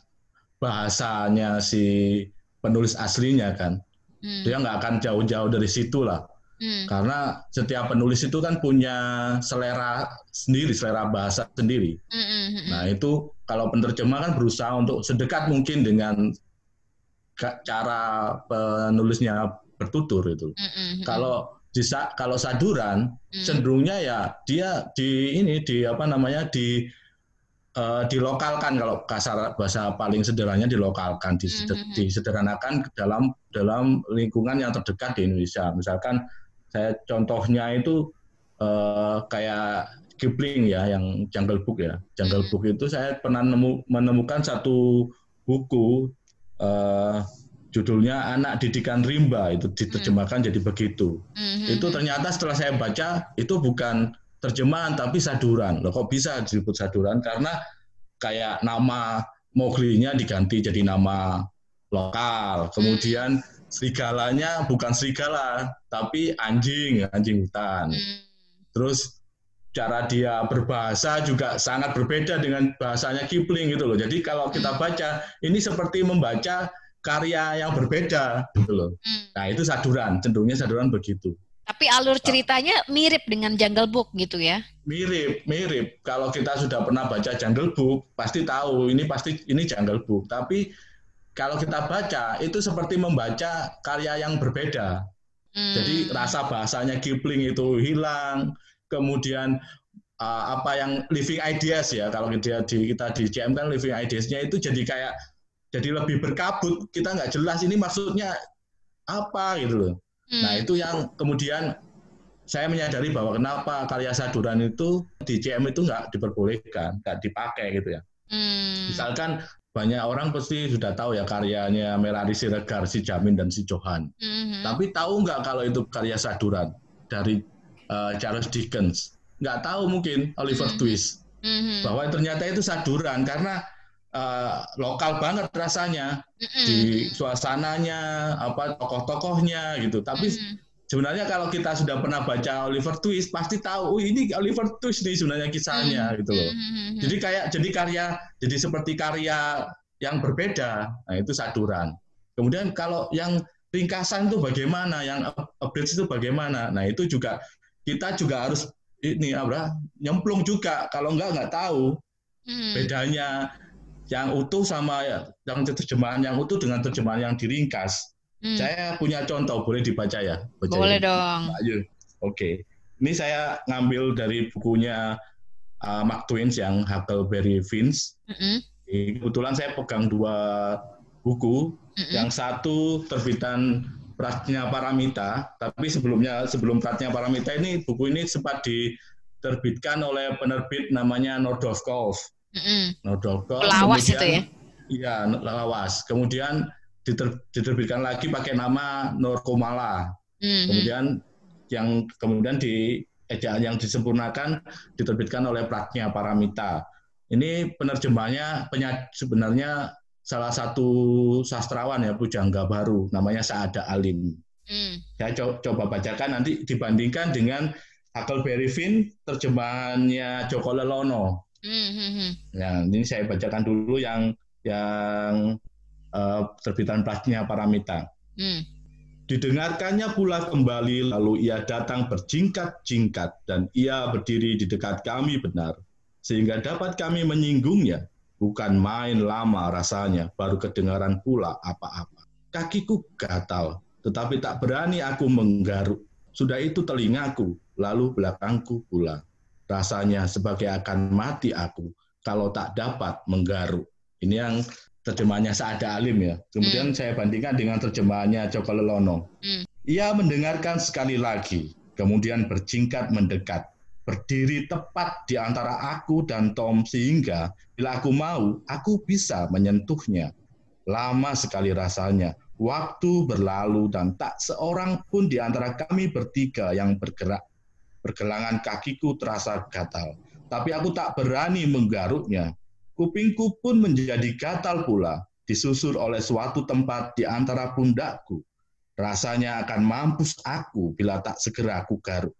bahasanya si penulis aslinya kan. Hmm. Dia nggak akan jauh-jauh dari situ lah. Hmm. Karena setiap penulis itu kan punya selera sendiri, selera bahasa sendiri. Hmm, hmm, hmm, hmm. Nah itu kalau penerjemah kan berusaha untuk sedekat mungkin dengan cara penulisnya bertutur itu. Hmm, -hmm. hmm kalau di kalau saduran hmm. cenderungnya ya dia di ini di apa namanya di uh, dilokalkan kalau kasar bahasa paling sederhananya dilokalkan diseder, mm mm-hmm. disederhanakan dalam dalam lingkungan yang terdekat di Indonesia misalkan saya contohnya itu uh, kayak Kipling ya yang Jungle Book ya Jungle mm-hmm. Book itu saya pernah nemu, menemukan satu buku uh, judulnya anak didikan rimba itu diterjemahkan hmm. jadi begitu hmm. itu ternyata setelah saya baca itu bukan terjemahan tapi saduran. Loh kok bisa disebut saduran? Karena kayak nama Mowgli-nya diganti jadi nama lokal. Kemudian hmm. serigalanya bukan serigala tapi anjing, anjing hutan. Hmm. Terus cara dia berbahasa juga sangat berbeda dengan bahasanya Kipling gitu loh. Jadi kalau kita hmm. baca ini seperti membaca karya yang berbeda gitu loh. Nah, itu saduran, cenderungnya saduran begitu. Tapi alur ceritanya mirip dengan Jungle Book gitu ya? Mirip, mirip. Kalau kita sudah pernah baca Jungle Book, pasti tahu ini pasti ini Jungle Book. Tapi kalau kita baca itu seperti membaca karya yang berbeda. Hmm. Jadi rasa bahasanya Kipling itu hilang, kemudian ah, apa yang living ideas ya kalau kita di kita di CM kan living ideasnya itu jadi kayak jadi lebih berkabut kita nggak jelas ini maksudnya apa gitu loh Nah, hmm. itu yang kemudian saya menyadari bahwa kenapa karya saduran itu di CM itu nggak diperbolehkan, nggak dipakai gitu ya. Hmm. Misalkan banyak orang pasti sudah tahu ya karyanya Merari Siregar, si Jamin dan si Johan. Hmm. Tapi tahu nggak kalau itu karya saduran dari uh, Charles Dickens? Nggak tahu mungkin Oliver hmm. Twist. Hmm. Bahwa ternyata itu saduran karena uh, lokal banget rasanya mm -hmm. di suasananya apa tokoh-tokohnya gitu tapi mm -hmm. sebenarnya kalau kita sudah pernah baca Oliver Twist pasti tahu oh ini Oliver Twist nih sebenarnya kisahnya -hmm. gitu loh -hmm. jadi kayak jadi karya jadi seperti karya yang berbeda nah itu saduran kemudian kalau yang ringkasan itu bagaimana yang update itu bagaimana nah itu juga kita juga harus ini apa nyemplung juga kalau enggak enggak tahu hmm. bedanya yang utuh sama ya, yang terjemahan yang utuh dengan terjemahan yang diringkas. Hmm. Saya punya contoh, boleh dibaca ya? Baca boleh ya. dong. Nah, Oke. Okay. Ini saya ngambil dari bukunya uh, Mark Twain yang Huckleberry Finns. Mm -hmm. Kebetulan saya pegang dua buku. Mm -hmm. Yang satu terbitan Pratnya Paramita, tapi sebelumnya sebelum Pratnya Paramita ini buku ini sempat diterbitkan oleh penerbit namanya Nordhoff Kolf mm-hmm. Nodoko. Lawas itu ya? Iya, lawas. Kemudian diter, diterbitkan lagi pakai nama Norkomala. Mm-hmm. Kemudian yang kemudian di ejaan eh, yang disempurnakan diterbitkan oleh Pragnya Paramita. Ini penerjemahnya penyat, sebenarnya salah satu sastrawan ya Pujangga Baru, namanya Saada Alim. Mm. Saya co coba bacakan nanti dibandingkan dengan Huckleberry Finn terjemahannya Joko Lelono. Mm-hmm. Nah, ini saya bacakan dulu yang yang uh, terbitan plastiknya Paramita. Mm. Didengarkannya pula kembali, lalu ia datang berjingkat-jingkat, dan ia berdiri di dekat kami benar, sehingga dapat kami menyinggungnya. Bukan main lama rasanya, baru kedengaran pula apa-apa. Kakiku gatal, tetapi tak berani aku menggaruk. Sudah itu telingaku, lalu belakangku pula Rasanya sebagai akan mati aku kalau tak dapat menggaruk. Ini yang terjemahnya Saada Alim ya. Kemudian hmm. saya bandingkan dengan terjemahannya Joko Lelono. Hmm. Ia mendengarkan sekali lagi, kemudian berjingkat mendekat, berdiri tepat di antara aku dan Tom sehingga bila aku mau, aku bisa menyentuhnya. Lama sekali rasanya, waktu berlalu dan tak seorang pun di antara kami bertiga yang bergerak Pergelangan kakiku terasa gatal. Tapi aku tak berani menggaruknya. Kupingku pun menjadi gatal pula, disusur oleh suatu tempat di antara pundakku. Rasanya akan mampus aku bila tak segera aku garuk.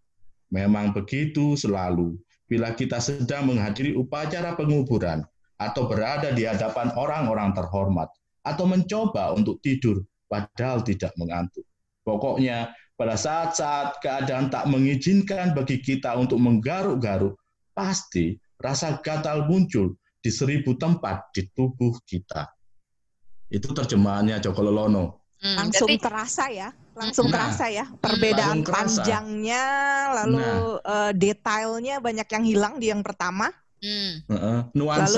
Memang begitu selalu. Bila kita sedang menghadiri upacara penguburan, atau berada di hadapan orang-orang terhormat, atau mencoba untuk tidur padahal tidak mengantuk. Pokoknya, pada saat-saat keadaan tak mengizinkan bagi kita untuk menggaruk-garuk, pasti rasa gatal muncul di seribu tempat di tubuh kita. Itu terjemahannya Joko Lolono. Hmm, langsung jadi, terasa ya, langsung nah, terasa ya hmm. perbedaan terasa. panjangnya, lalu nah, uh, detailnya banyak yang hilang di yang pertama. Hmm. Uh, nuansanya.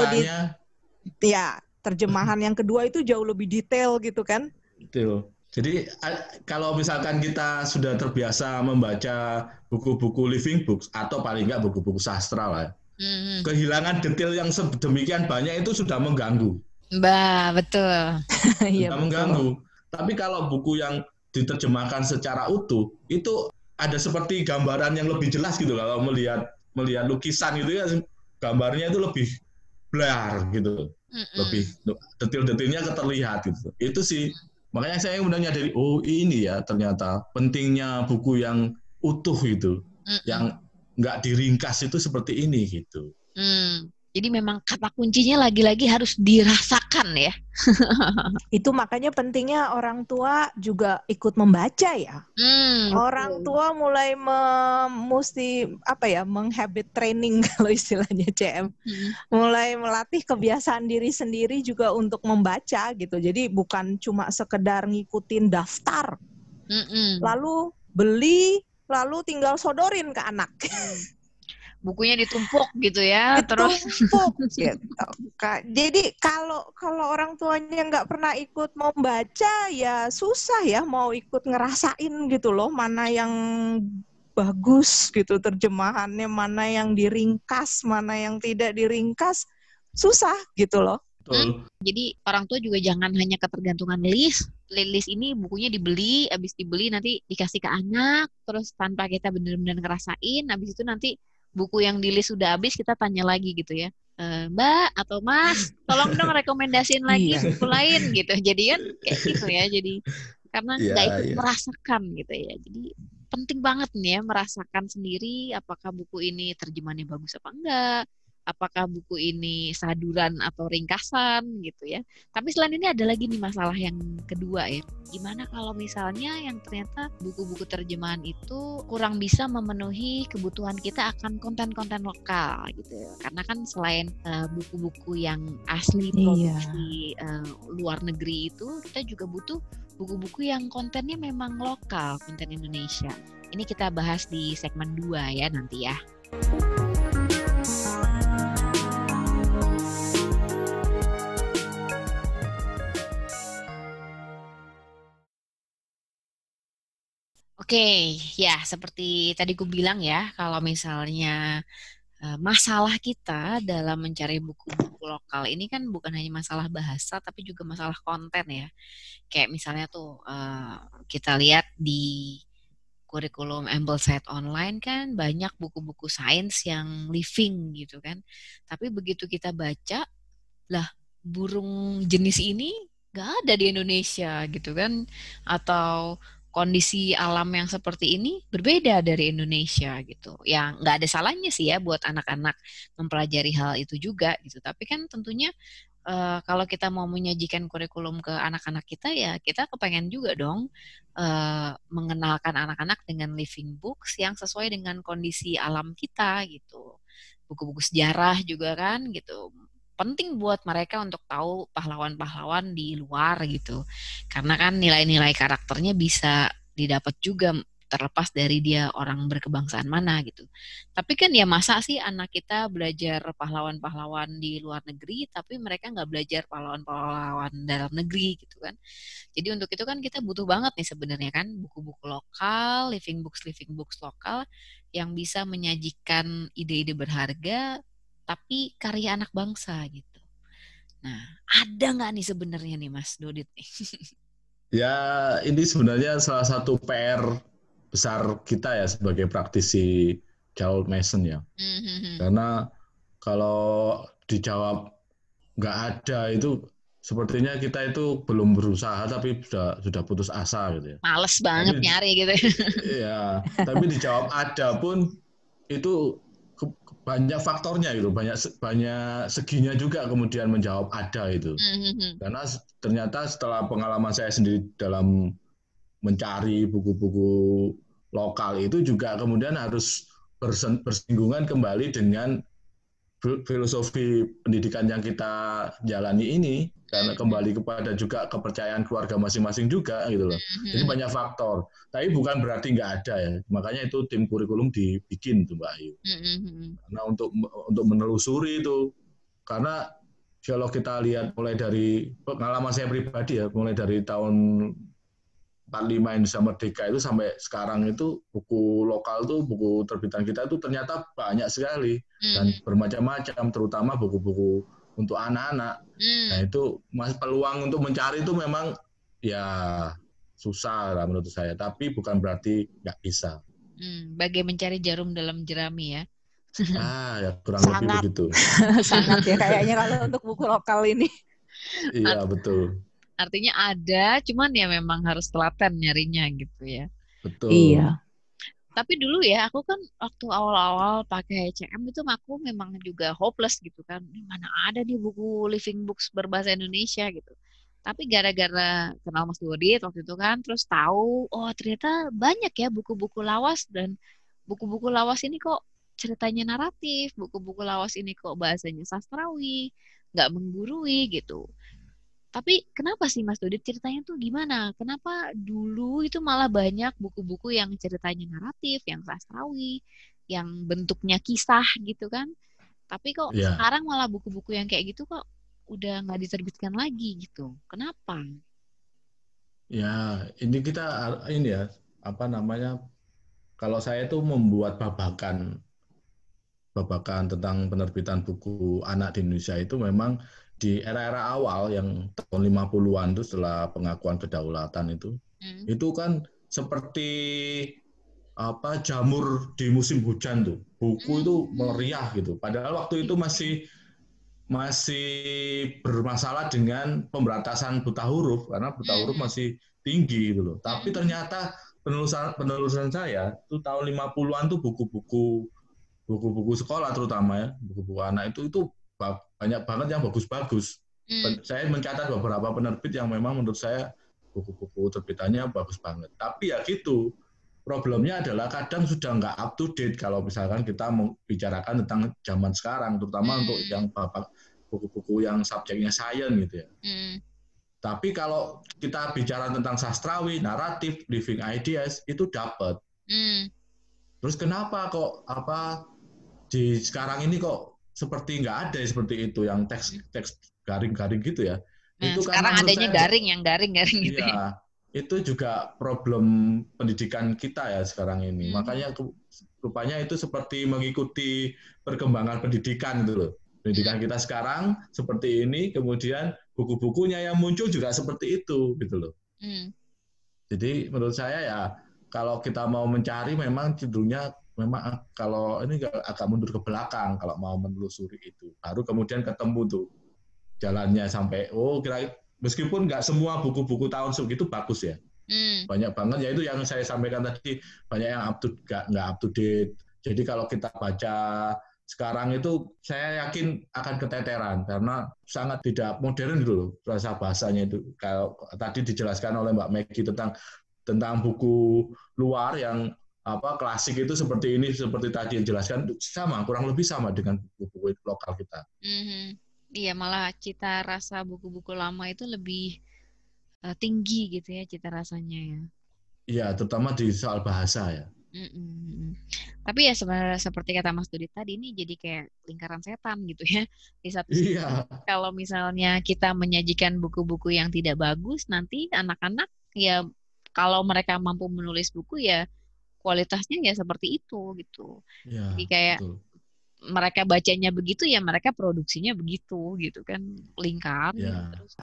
Lalu di, ya terjemahan yang kedua itu jauh lebih detail gitu kan? Betul. Jadi kalau misalkan kita sudah terbiasa membaca buku-buku living books atau paling enggak buku-buku sastra lah, hmm. kehilangan detail yang sedemikian banyak itu sudah mengganggu. Mbak, betul. [laughs] ya, mengganggu. betul. mengganggu. Tapi kalau buku yang diterjemahkan secara utuh itu ada seperti gambaran yang lebih jelas gitu kalau melihat melihat lukisan gitu ya gambarnya itu lebih blar gitu, mm -mm. lebih detail-detailnya terlihat gitu. Itu sih. Mm. Makanya saya udah dari oh ini ya ternyata pentingnya buku yang utuh itu, mm -mm. yang nggak diringkas itu seperti ini gitu. Mm. Jadi memang kata kuncinya lagi-lagi harus dirasakan ya. [laughs] Itu makanya pentingnya orang tua juga ikut membaca ya. Hmm, orang tua mulai mesti apa ya menghabit training [laughs] kalau istilahnya CM. Hmm. Mulai melatih kebiasaan diri sendiri juga untuk membaca gitu. Jadi bukan cuma sekedar ngikutin daftar. Hmm. hmm. Lalu beli lalu tinggal sodorin ke anak. Hmm. [laughs] bukunya ditumpuk gitu ya ditumpuk, terus [laughs] gitu. jadi kalau kalau orang tuanya nggak pernah ikut mau baca ya susah ya mau ikut ngerasain gitu loh mana yang bagus gitu terjemahannya mana yang diringkas mana yang tidak diringkas susah gitu loh Hmm. Jadi orang tua juga jangan hanya ketergantungan list. List ini bukunya dibeli, abis dibeli nanti dikasih ke anak, terus tanpa kita benar-benar ngerasain, abis itu nanti buku yang di list sudah habis kita tanya lagi gitu ya e, Mbak atau Mas tolong dong rekomendasiin [laughs] lagi iya. buku lain gitu jadi kan kayak gitu ya jadi karena iya, nggak yeah, ikut yeah. merasakan gitu ya jadi penting banget nih ya merasakan sendiri apakah buku ini terjemahannya bagus apa enggak apakah buku ini saduran atau ringkasan gitu ya. Tapi selain ini ada lagi nih masalah yang kedua ya. Gimana kalau misalnya yang ternyata buku-buku terjemahan itu kurang bisa memenuhi kebutuhan kita akan konten-konten lokal gitu. Ya. Karena kan selain eh, buku-buku uh, yang asli iya. produksi iya. uh, luar negeri itu kita juga butuh buku-buku yang kontennya memang lokal, konten Indonesia. Ini kita bahas di segmen 2 ya nanti ya. Thank you Oke, ya seperti tadi gue bilang ya, kalau misalnya eh, masalah kita dalam mencari buku-buku lokal ini kan bukan hanya masalah bahasa tapi juga masalah konten ya. Kayak misalnya tuh eh, kita lihat di kurikulum Ambleside online kan banyak buku-buku sains yang living gitu kan. Tapi begitu kita baca, lah burung jenis ini gak ada di Indonesia gitu kan atau kondisi alam yang seperti ini berbeda dari Indonesia gitu. Ya nggak ada salahnya sih ya buat anak-anak mempelajari hal itu juga gitu. Tapi kan tentunya uh, kalau kita mau menyajikan kurikulum ke anak-anak kita ya kita kepengen juga dong uh, mengenalkan anak-anak dengan living books yang sesuai dengan kondisi alam kita gitu buku-buku sejarah juga kan gitu penting buat mereka untuk tahu pahlawan-pahlawan di luar gitu. Karena kan nilai-nilai karakternya bisa didapat juga terlepas dari dia orang berkebangsaan mana gitu. Tapi kan ya masa sih anak kita belajar pahlawan-pahlawan di luar negeri, tapi mereka nggak belajar pahlawan-pahlawan dalam negeri gitu kan. Jadi untuk itu kan kita butuh banget nih sebenarnya kan buku-buku lokal, living books, living books lokal yang bisa menyajikan ide-ide berharga tapi karya anak bangsa gitu. Nah, ada nggak nih sebenarnya nih Mas Dodit? [laughs] ya, ini sebenarnya salah satu PR besar kita ya sebagai praktisi Jawa Mason ya. Mm-hmm. Karena kalau dijawab nggak ada itu sepertinya kita itu belum berusaha tapi sudah sudah putus asa gitu ya. Males banget tapi, nyari gitu. Ya. [laughs] Iya, tapi dijawab ada pun itu banyak faktornya itu banyak banyak seginya juga kemudian menjawab ada itu mm-hmm. karena ternyata setelah pengalaman saya sendiri dalam mencari buku-buku lokal itu juga kemudian harus bersinggungan kembali dengan filosofi pendidikan yang kita jalani ini karena hmm. kembali kepada juga kepercayaan keluarga masing-masing juga gitu loh. Hmm. Jadi banyak faktor. Tapi bukan berarti nggak ada ya. Makanya itu tim kurikulum dibikin tuh Mbak Ayu. Nah Karena untuk untuk menelusuri itu karena kalau kita lihat mulai dari pengalaman saya pribadi ya, mulai dari tahun 45 Indonesia Merdeka itu sampai sekarang itu buku lokal tuh buku terbitan kita itu ternyata banyak sekali dan bermacam-macam terutama buku-buku untuk anak-anak. Hmm. Nah itu mas peluang untuk mencari itu memang ya susah lah menurut saya. Tapi bukan berarti nggak bisa. Hmm, bagai mencari jarum dalam jerami ya. [laughs] Ah ya kurang Sangat. lebih begitu. [laughs] Sangat ya [laughs] kayaknya kalau untuk buku lokal ini. Iya Art betul. Artinya ada, cuman ya memang harus telaten nyarinya gitu ya. Betul. Iya tapi dulu ya aku kan waktu awal-awal pakai CM itu aku memang juga hopeless gitu kan mana ada di buku living books berbahasa Indonesia gitu tapi gara-gara kenal Mas Dodit waktu itu kan terus tahu oh ternyata banyak ya buku-buku lawas dan buku-buku lawas ini kok ceritanya naratif buku-buku lawas ini kok bahasanya sastrawi nggak menggurui gitu tapi kenapa sih Mas Dodit ceritanya tuh gimana? Kenapa dulu itu malah banyak buku-buku yang ceritanya naratif, yang sastrawi, yang bentuknya kisah gitu kan? Tapi kok ya. sekarang malah buku-buku yang kayak gitu kok udah nggak diterbitkan lagi gitu? Kenapa? Ya ini kita ini ya apa namanya? Kalau saya itu membuat babakan babakan tentang penerbitan buku anak di Indonesia itu memang di era-era awal yang tahun 50-an itu setelah pengakuan kedaulatan itu hmm. itu kan seperti apa jamur di musim hujan tuh buku hmm, itu hmm. meriah gitu padahal waktu itu hmm. masih masih bermasalah dengan pemberantasan buta huruf karena buta huruf masih tinggi gitu loh tapi ternyata penelusuran penelusuran saya itu tahun 50-an tuh buku-buku buku-buku sekolah terutama ya buku-buku anak itu itu banyak banget yang bagus-bagus. Hmm. Saya mencatat beberapa penerbit yang memang menurut saya buku-buku terbitannya bagus banget. Tapi ya gitu, problemnya adalah kadang sudah nggak up to date kalau misalkan kita membicarakan tentang zaman sekarang, terutama hmm. untuk yang bapak buku-buku yang subjeknya sains gitu ya. Hmm. Tapi kalau kita bicara tentang sastrawi, naratif, living ideas itu dapat. Hmm. Terus kenapa kok apa di sekarang ini kok seperti nggak ada seperti itu yang teks teks garing-garing gitu ya. Nah, itu sekarang adanya saya, garing yang garing garing gitu. Ya, ya. Itu juga problem pendidikan kita ya sekarang ini. Hmm. Makanya rupanya itu seperti mengikuti perkembangan pendidikan itu loh. Pendidikan hmm. kita sekarang seperti ini, kemudian buku-bukunya yang muncul juga seperti itu gitu loh. Hmm. Jadi menurut saya ya kalau kita mau mencari memang judulnya memang ah, kalau ini agak mundur ke belakang kalau mau menelusuri itu baru kemudian ketemu tuh jalannya sampai oh kira meskipun nggak semua buku-buku tahun segitu bagus ya hmm. banyak banget ya itu yang saya sampaikan tadi banyak yang up to nggak nggak up to date jadi kalau kita baca sekarang itu saya yakin akan keteteran karena sangat tidak modern dulu rasa bahasanya itu kalau tadi dijelaskan oleh Mbak Megi tentang tentang buku luar yang apa klasik itu seperti ini seperti tadi yang jelaskan sama kurang lebih sama dengan buku-buku lokal kita. Mm-hmm. Iya malah cita rasa buku-buku lama itu lebih uh, tinggi gitu ya cita rasanya ya. Iya terutama di soal bahasa ya. Mm-mm. Mhm. Tapi ya sebenarnya seperti kata Mas Dudi tadi ini jadi kayak lingkaran setan gitu ya. [laughs] Di satu sisi iya. kalau misalnya kita menyajikan buku-buku yang tidak bagus nanti anak-anak ya kalau mereka mampu menulis buku ya kualitasnya ya seperti itu gitu. Ya, Jadi kayak betul. mereka bacanya begitu ya mereka produksinya begitu gitu kan lingkar. Ya. Gitu. Terus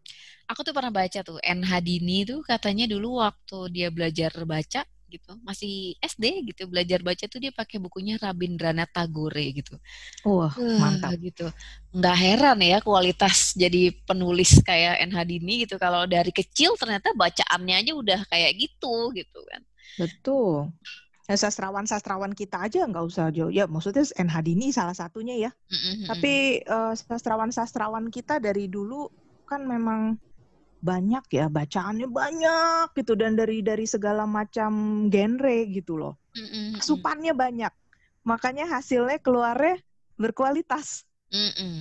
aku tuh pernah baca tuh NH Dini tuh katanya dulu waktu dia belajar baca gitu masih SD gitu belajar baca tuh dia pakai bukunya Rabindranath Tagore gitu wah uh, mantap gitu Enggak heran ya kualitas jadi penulis kayak NH Dini gitu kalau dari kecil ternyata bacaannya aja udah kayak gitu gitu kan betul Nah, ya, sastrawan-sastrawan kita aja nggak usah jauh. Ya maksudnya NH Dini salah satunya ya. Mm-hmm. Tapi uh, sastrawan-sastrawan kita dari dulu kan memang banyak ya bacaannya banyak gitu dan dari dari segala macam genre gitu loh. Mm-hmm. Asupannya banyak. Makanya hasilnya keluarnya berkualitas. Mm-hmm.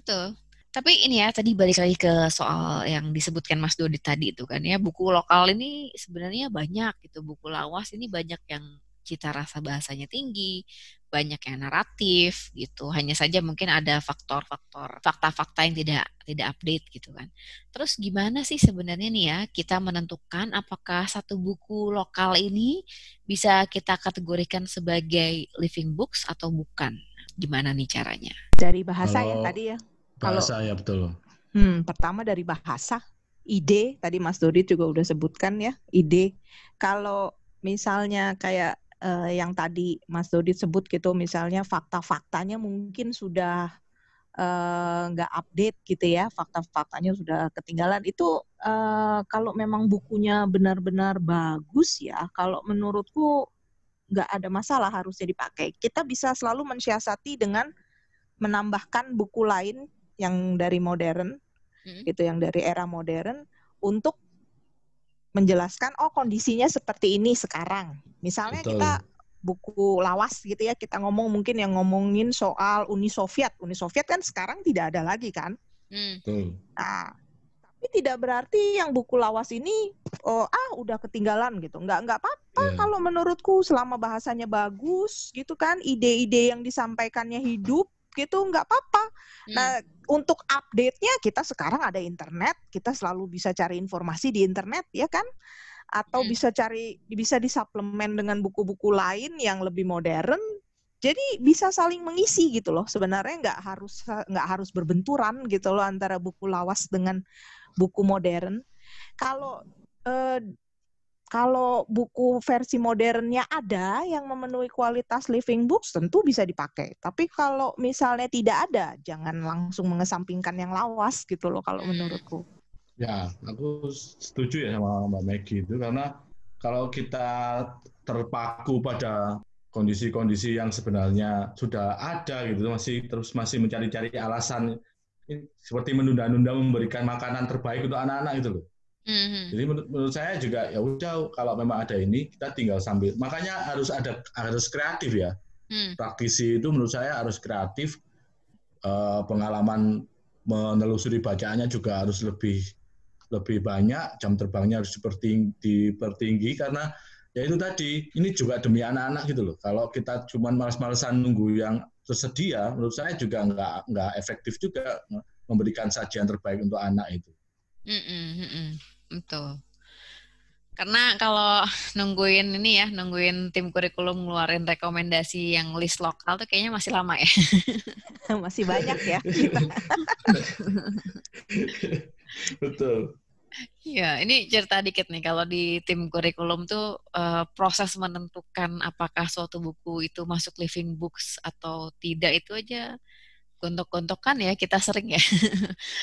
Betul. Tapi ini ya tadi balik lagi ke soal yang disebutkan Mas Dodi tadi itu kan ya buku lokal ini sebenarnya banyak gitu buku lawas ini banyak yang cita rasa bahasanya tinggi, banyak yang naratif gitu. Hanya saja mungkin ada faktor-faktor fakta-fakta yang tidak tidak update gitu kan. Terus gimana sih sebenarnya nih ya kita menentukan apakah satu buku lokal ini bisa kita kategorikan sebagai living books atau bukan? Gimana nih caranya? Dari bahasa Halo. yang tadi ya kalau, saya betul. Hmm, pertama dari bahasa, ide tadi Mas Dodi juga udah sebutkan ya, ide. Kalau misalnya kayak uh, yang tadi Mas Dodi sebut gitu, misalnya fakta-faktanya mungkin sudah eh, nggak uh, update gitu ya fakta-faktanya sudah ketinggalan itu uh, kalau memang bukunya benar-benar bagus ya kalau menurutku nggak ada masalah harusnya dipakai kita bisa selalu mensiasati dengan menambahkan buku lain yang dari modern hmm. gitu yang dari era modern untuk menjelaskan oh kondisinya seperti ini sekarang misalnya Betul. kita buku lawas gitu ya kita ngomong mungkin yang ngomongin soal Uni Soviet Uni Soviet kan sekarang tidak ada lagi kan hmm. nah tapi tidak berarti yang buku lawas ini oh, ah udah ketinggalan gitu nggak nggak apa-apa yeah. kalau menurutku selama bahasanya bagus gitu kan ide-ide yang disampaikannya hidup gitu nggak apa-apa. Hmm. Nah untuk update-nya kita sekarang ada internet, kita selalu bisa cari informasi di internet ya kan? Atau hmm. bisa cari bisa disuplemen dengan buku-buku lain yang lebih modern. Jadi bisa saling mengisi gitu loh. Sebenarnya nggak harus nggak harus berbenturan gitu loh antara buku lawas dengan buku modern. Kalau eh, kalau buku versi modernnya ada yang memenuhi kualitas living books tentu bisa dipakai. Tapi kalau misalnya tidak ada, jangan langsung mengesampingkan yang lawas gitu loh kalau menurutku. Ya, aku setuju ya sama Mbak Meggy itu karena kalau kita terpaku pada kondisi-kondisi yang sebenarnya sudah ada gitu masih terus masih mencari-cari alasan seperti menunda-nunda memberikan makanan terbaik untuk anak-anak gitu loh Hmm, hmm Jadi menurut, menurut saya juga ya udah kalau memang ada ini kita tinggal sambil makanya harus ada harus kreatif ya. Mm. Praktisi itu menurut saya harus kreatif. Uh, pengalaman menelusuri bacaannya juga harus lebih lebih banyak. Jam terbangnya harus dipertinggi, karena ya itu tadi ini juga demi anak-anak gitu loh. Kalau kita cuma malas-malasan nunggu yang tersedia, menurut saya juga nggak nggak efektif juga memberikan sajian terbaik untuk anak itu. Mm -mm, mm -mm. Betul. Karena kalau nungguin ini ya, nungguin tim kurikulum ngeluarin rekomendasi yang list lokal tuh kayaknya masih lama ya. [laughs] masih banyak ya kita. [laughs] Betul. Ya, ini cerita dikit nih. Kalau di tim kurikulum tuh uh, proses menentukan apakah suatu buku itu masuk living books atau tidak itu aja gontok-gontokan ya kita sering ya. [laughs]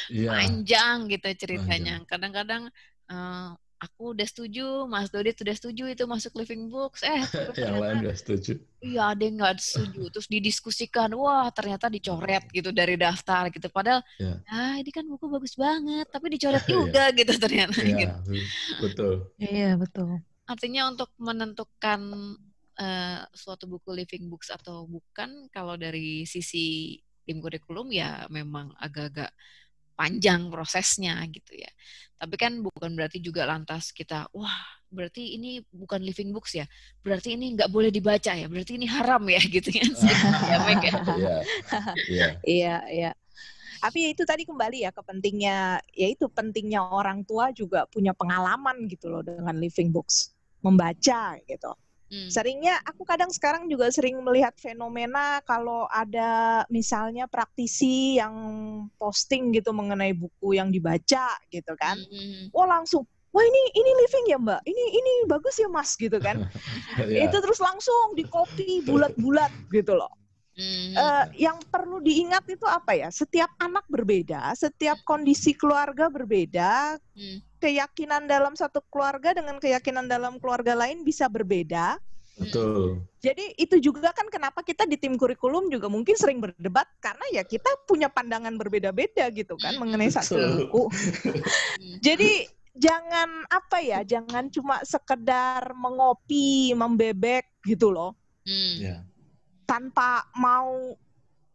Iya. Panjang gitu ceritanya. Kadang-kadang Eh, aku udah setuju, Mas Dodi udah setuju itu masuk living books. Eh, [laughs] yang lain udah setuju. Iya, ada yang nggak setuju. Terus didiskusikan, wah ternyata dicoret gitu dari daftar gitu. Padahal, yeah. ah ini kan buku bagus banget, tapi dicoret [laughs] iya. juga yeah. [laughs] gitu ternyata. Iya, gitu. betul. Iya, betul. Artinya untuk menentukan uh, suatu buku living books atau bukan, kalau dari sisi tim kurikulum ya memang agak-agak panjang prosesnya gitu ya. Tapi kan bukan berarti juga lantas kita, wah berarti ini bukan living books ya, berarti ini nggak boleh dibaca ya, berarti ini haram ya [laughs] gitu [laughs] ya. Iya, iya. Iya, Tapi ya itu tadi kembali ya ke pentingnya, yaitu pentingnya orang tua juga punya pengalaman gitu loh dengan living books, membaca gitu. Hmm. Seringnya aku kadang sekarang juga sering melihat fenomena kalau ada misalnya praktisi yang posting gitu mengenai buku yang dibaca gitu kan. Hmm. hmm, hmm. Oh langsung Wah ini ini living ya mbak, ini ini bagus ya mas gitu kan, [laughs] yeah. itu terus langsung di copy bulat-bulat gitu loh. Mm uh, yang perlu diingat itu apa ya? Setiap anak berbeda, setiap kondisi keluarga berbeda, mm keyakinan dalam satu keluarga dengan keyakinan dalam keluarga lain bisa berbeda. Betul. Jadi itu juga kan kenapa kita di tim kurikulum juga mungkin sering berdebat karena ya kita punya pandangan berbeda-beda gitu kan mengenai satu buku. [laughs] Jadi jangan apa ya, jangan cuma sekedar mengopi, membebek gitu loh. Hmm. Yeah. Tanpa mau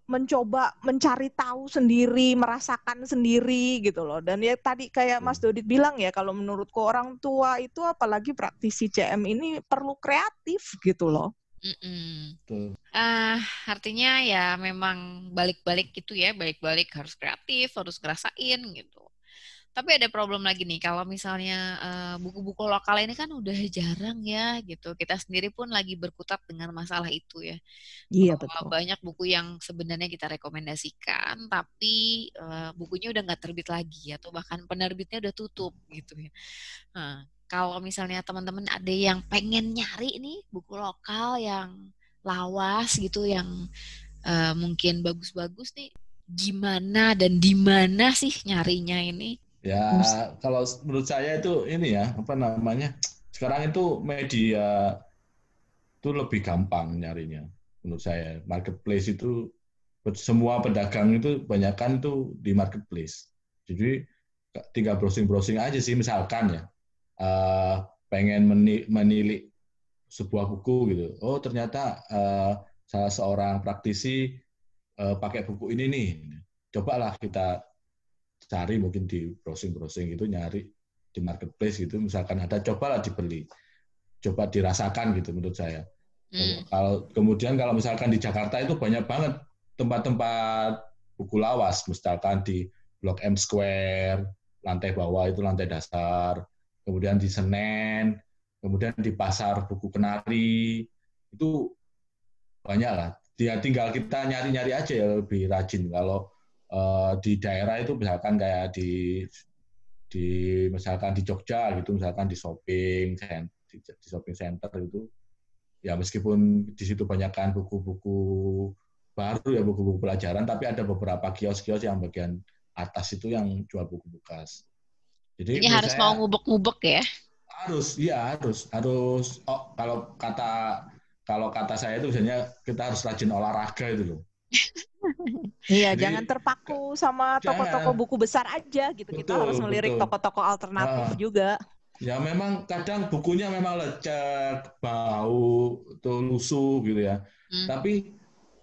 mencoba mencari tahu sendiri, merasakan sendiri gitu loh. Dan ya tadi kayak Mas hmm. Dodit bilang ya kalau menurutku orang tua itu apalagi praktisi CM ini perlu kreatif gitu loh. Mm -mm. Uh, artinya ya memang balik-balik gitu ya, balik-balik harus kreatif, harus ngerasain gitu. Tapi ada problem lagi nih, kalau misalnya eh, buku-buku uh, lokal ini kan udah jarang ya gitu. Kita sendiri pun lagi berkutat dengan masalah itu ya. Iya betul. Banyak buku yang sebenarnya kita rekomendasikan, tapi uh, bukunya udah nggak terbit lagi atau bahkan penerbitnya udah tutup gitu ya. Nah, kalau misalnya teman-teman ada yang pengen nyari nih buku lokal yang lawas gitu, yang uh, mungkin bagus-bagus nih, gimana dan di mana sih nyarinya ini? Ya, kalau menurut saya itu ini ya, apa namanya? Sekarang itu media itu lebih gampang nyarinya menurut saya. Marketplace itu semua pedagang itu banyakkan itu di marketplace. Jadi tinggal browsing-browsing aja sih misalkan ya. Uh, pengen menilik sebuah buku gitu. Oh, ternyata uh, salah seorang praktisi uh, pakai buku ini nih. Cobalah kita cari mungkin di browsing-browsing itu nyari di marketplace gitu misalkan ada cobalah dibeli coba dirasakan gitu menurut saya hmm. kalau kemudian kalau misalkan di Jakarta itu banyak banget tempat-tempat buku lawas misalkan di Blok M Square lantai bawah itu lantai dasar kemudian di Senen kemudian di pasar buku kenari itu banyak lah dia ya, tinggal kita nyari-nyari aja ya lebih rajin kalau Eh, di daerah itu misalkan kayak di di misalkan di Jogja gitu misalkan di shopping di, shopping center itu ya meskipun di situ kan buku-buku baru ya buku-buku pelajaran tapi ada beberapa kios-kios yang bagian atas itu yang jual buku bekas. Jadi, ini harus mau ngubek-ngubek ya. Harus, iya harus, harus. Oh, kalau kata kalau kata saya itu biasanya kita harus rajin olahraga itu loh. [laughs] Iya, jangan terpaku sama toko-toko buku besar aja gitu. Betul, kita harus melirik toko-toko alternatif uh, juga. Ya memang kadang bukunya memang lecek, bau, tuh lusuh gitu ya. Hmm. Tapi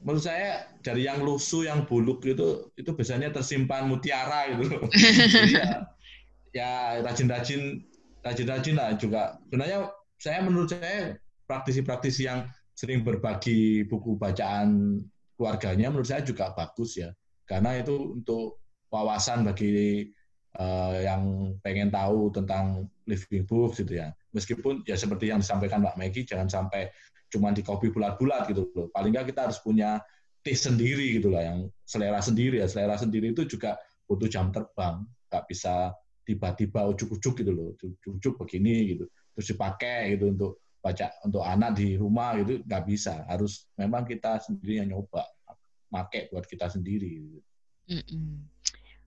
menurut saya dari yang lusuh, yang buluk itu itu biasanya tersimpan mutiara gitu. [laughs] Jadi ya, ya rajin-rajin rajin-rajin lah juga. Sebenarnya saya menurut saya praktisi-praktisi yang sering berbagi buku bacaan keluarganya menurut saya juga bagus ya karena itu untuk wawasan bagi uh, yang pengen tahu tentang living book gitu ya meskipun ya seperti yang disampaikan Mbak Meggy jangan sampai cuma di copy bulat-bulat gitu loh paling nggak kita harus punya taste sendiri gitu lah yang selera sendiri ya selera sendiri itu juga butuh jam terbang nggak bisa tiba-tiba ujuk-ujuk gitu loh ujuk-ujuk begini gitu terus dipakai gitu untuk baca untuk anak di rumah itu nggak bisa harus memang kita sendiri yang nyoba pakai buat kita sendiri mm -mm.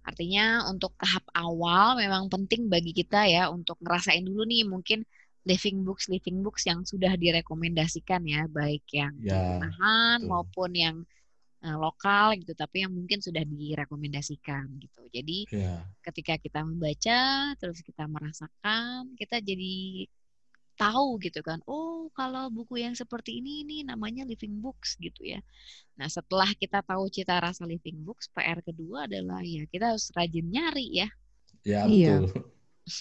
artinya untuk tahap awal memang penting bagi kita ya untuk ngerasain dulu nih mungkin living books living books yang sudah direkomendasikan ya baik yang ya, maupun yang eh, lokal gitu tapi yang mungkin sudah direkomendasikan gitu jadi ya. ketika kita membaca terus kita merasakan kita jadi tahu gitu kan oh kalau buku yang seperti ini ini namanya living books gitu ya nah setelah kita tahu cita rasa living books PR kedua adalah ya kita harus rajin nyari ya ya iya. betul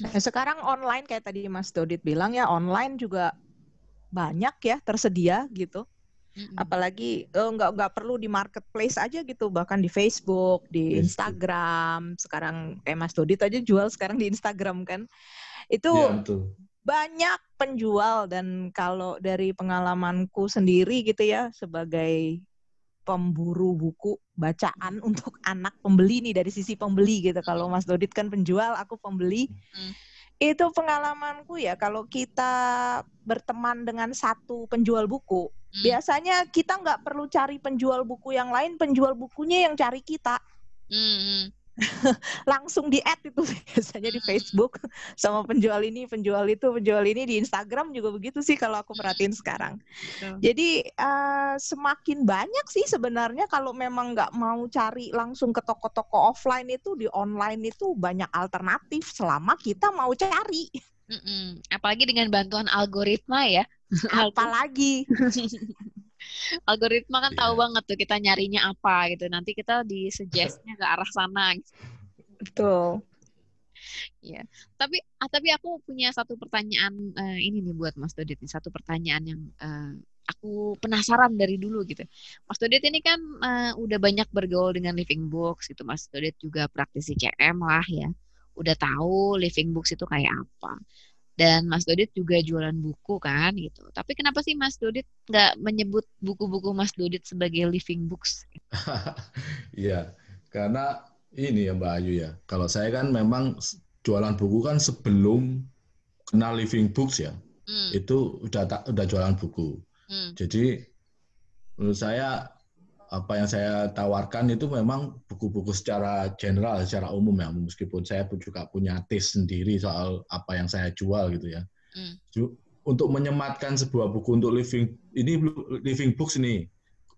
iya. [laughs] nah, sekarang online kayak tadi Mas Dodit bilang ya online juga banyak ya tersedia gitu Apalagi eh, nggak nggak perlu di marketplace aja gitu, bahkan di Facebook, di Instagram. Sekarang kayak eh, Mas Dodit aja jual sekarang di Instagram kan. Itu ya, banyak penjual dan kalau dari pengalamanku sendiri gitu ya sebagai pemburu buku bacaan hmm. untuk anak pembeli nih dari sisi pembeli gitu kalau Mas Dodit kan penjual aku pembeli hmm. itu pengalamanku ya kalau kita berteman dengan satu penjual buku hmm. biasanya kita nggak perlu cari penjual buku yang lain penjual bukunya yang cari kita hmm. hmm. [laughs] langsung di add itu [laughs] biasanya di Facebook sama penjual ini penjual itu penjual ini di Instagram juga begitu sih kalau aku perhatiin sekarang Betul. jadi uh, semakin banyak sih sebenarnya kalau memang nggak mau cari langsung ke toko-toko offline itu di online itu banyak alternatif selama kita mau cari Mm-mm. apalagi dengan bantuan algoritma ya apalagi [laughs] algoritma kan yeah. tahu iya. banget tuh kita nyarinya apa gitu. Nanti kita di suggestnya ke arah sana. Gitu. Betul. Iya. Tapi ah, tapi aku punya satu pertanyaan uh, ini nih buat Mas Dodit nih, satu pertanyaan yang uh, aku penasaran dari dulu gitu. Mas Todet ini kan uh, udah banyak bergaul dengan Living Books gitu. Mas Todet juga praktisi CM lah ya. Udah tahu Living Books itu kayak apa dan Mas Dodit juga jualan buku kan gitu. Tapi kenapa sih Mas Dodit nggak menyebut buku-buku Mas Dodit sebagai living books? [laughs] Iya, karena ini ya Mbak Ayu ya. Kalau saya kan memang jualan buku kan sebelum kenal living books ya, hmm. itu udah tak udah jualan buku. Hmm. Jadi menurut saya apa yang saya tawarkan itu memang buku-buku secara general, secara umum ya, meskipun saya pun juga punya tes sendiri soal apa yang saya jual gitu ya. Mm. Untuk menyematkan sebuah buku untuk living ini living books nih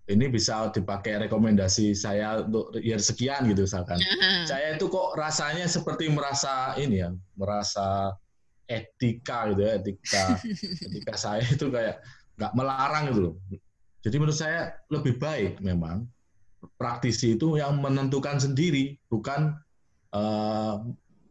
ini bisa dipakai rekomendasi saya untuk year sekian gitu misalkan. Hmm. Saya itu kok rasanya seperti merasa ini ya, merasa etika gitu ya, etika [laughs] etika saya itu kayak nggak melarang gitu loh jadi menurut saya lebih baik memang praktisi itu yang menentukan sendiri, bukan uh,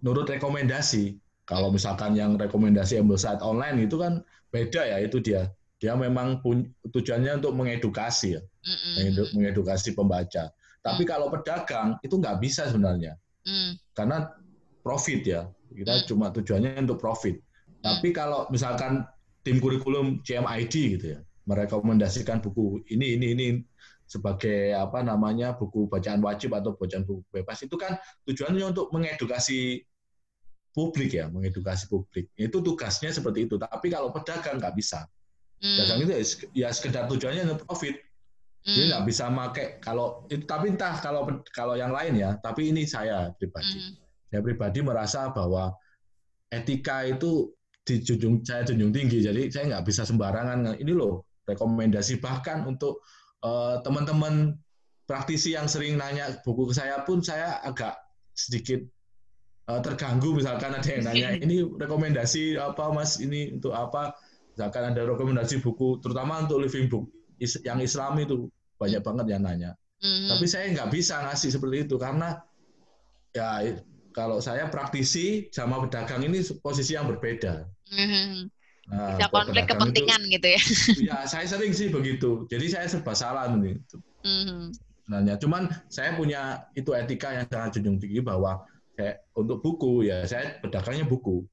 menurut rekomendasi. Kalau misalkan yang rekomendasi ambil site online itu kan beda ya, itu dia. Dia memang pun, tujuannya untuk mengedukasi ya, mm mengedukasi pembaca. Tapi mm. kalau pedagang itu nggak bisa sebenarnya, mm. karena profit ya. Kita mm. cuma tujuannya untuk profit. Mm. Tapi kalau misalkan tim kurikulum CMID gitu ya, merekomendasikan buku ini ini ini sebagai apa namanya buku bacaan wajib atau bacaan buku bebas itu kan tujuannya untuk mengedukasi publik ya mengedukasi publik itu tugasnya seperti itu tapi kalau pedagang nggak bisa hmm. pedagang itu ya, ya sekedar tujuannya untuk profit hmm. nggak bisa make kalau itu tapi entah kalau kalau yang lain ya tapi ini saya pribadi hmm. saya pribadi merasa bahwa etika itu dijunjung saya junjung tinggi jadi saya nggak bisa sembarangan ini loh rekomendasi bahkan untuk eh, teman-teman praktisi yang sering nanya buku ke saya pun saya agak sedikit eh, terganggu misalkan ada yang nanya ini rekomendasi apa mas ini untuk apa misalkan ada rekomendasi buku terutama untuk living book yang Islam itu banyak banget yang nanya mm-hmm. tapi saya nggak bisa ngasih seperti itu karena ya kalau saya praktisi sama pedagang ini posisi yang berbeda mm-hmm. Nah, bisa konflik kepentingan itu, gitu ya. [laughs] Ya, saya sering sih begitu. Jadi saya serba salah gitu. Mm-hmm. cuman saya punya itu etika yang sangat junjung tinggi bahwa kayak untuk buku ya saya pedagangnya buku,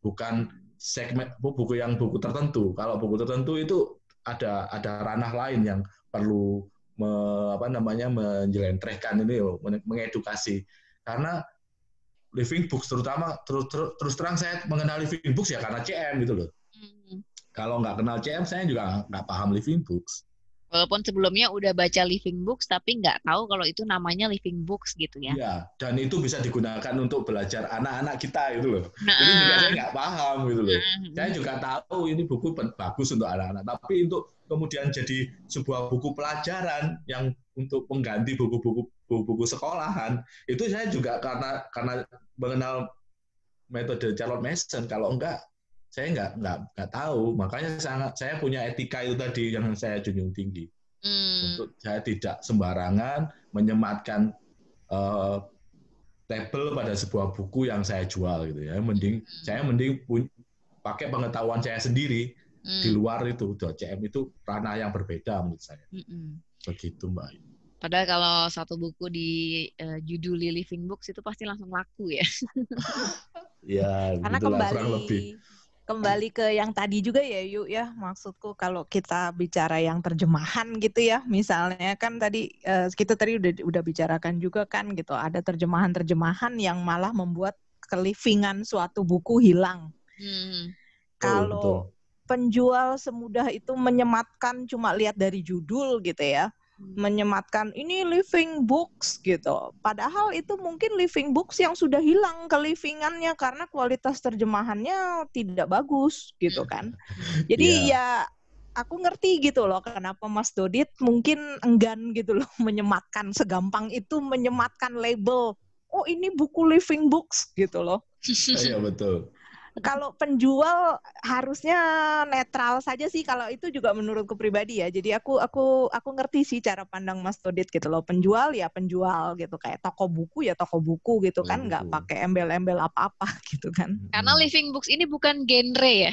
bukan segmen buku yang buku tertentu. Kalau buku tertentu itu ada ada ranah lain yang perlu me, apa namanya menjelentrehkan ini loh, mengedukasi. Karena living books terutama terus terus terang saya mengenal living books ya karena CM gitu loh kalau nggak kenal CM saya juga nggak paham Living Books. Walaupun sebelumnya udah baca Living Books, tapi nggak tahu kalau itu namanya Living Books gitu ya. Iya, dan itu bisa digunakan untuk belajar anak-anak kita itu loh. Nah, Jadi juga saya nggak paham gitu loh. Uh, saya juga tahu ini buku bagus untuk anak-anak, tapi untuk kemudian jadi sebuah buku pelajaran yang untuk mengganti buku-buku buku-buku sekolahan itu saya juga karena karena mengenal metode Charles Mason kalau enggak saya nggak nggak nggak tahu makanya sangat saya punya etika itu tadi yang saya junjung tinggi hmm. untuk saya tidak sembarangan menyematkan uh, eh, label pada sebuah buku yang saya jual gitu ya mending hmm. saya mending pakai pengetahuan saya sendiri hmm. di luar itu CM itu ranah yang berbeda menurut saya hmm. begitu mbak Padahal kalau satu buku di uh, eh, judul Living Books itu pasti langsung laku ya. Iya, [laughs] karena gitu kembali lebih kembali ke yang tadi juga ya yuk ya maksudku kalau kita bicara yang terjemahan gitu ya misalnya kan tadi eh, kita tadi udah udah bicarakan juga kan gitu ada terjemahan-terjemahan yang malah membuat kelivingan suatu buku hilang. Hmm. Kalau oh, penjual semudah itu menyematkan cuma lihat dari judul gitu ya Hmm. menyematkan ini living books gitu. Padahal itu mungkin living books yang sudah hilang kelivingannya karena kualitas terjemahannya tidak bagus gitu hmm. kan. [laughs] Jadi yeah. ya aku ngerti gitu loh kenapa Mas Dodit mungkin enggan gitu loh [laughs] menyematkan segampang itu menyematkan label. Oh ini buku living books gitu loh. [laughs] Iya betul kalau penjual harusnya netral saja sih kalau itu juga menurutku pribadi ya. Jadi aku aku aku ngerti sih cara pandang Mas Todit gitu loh. Penjual ya penjual gitu kayak toko buku ya toko buku gitu kan nggak pakai embel-embel apa-apa [laughs] gitu kan. Karena Living Books ini bukan genre ya.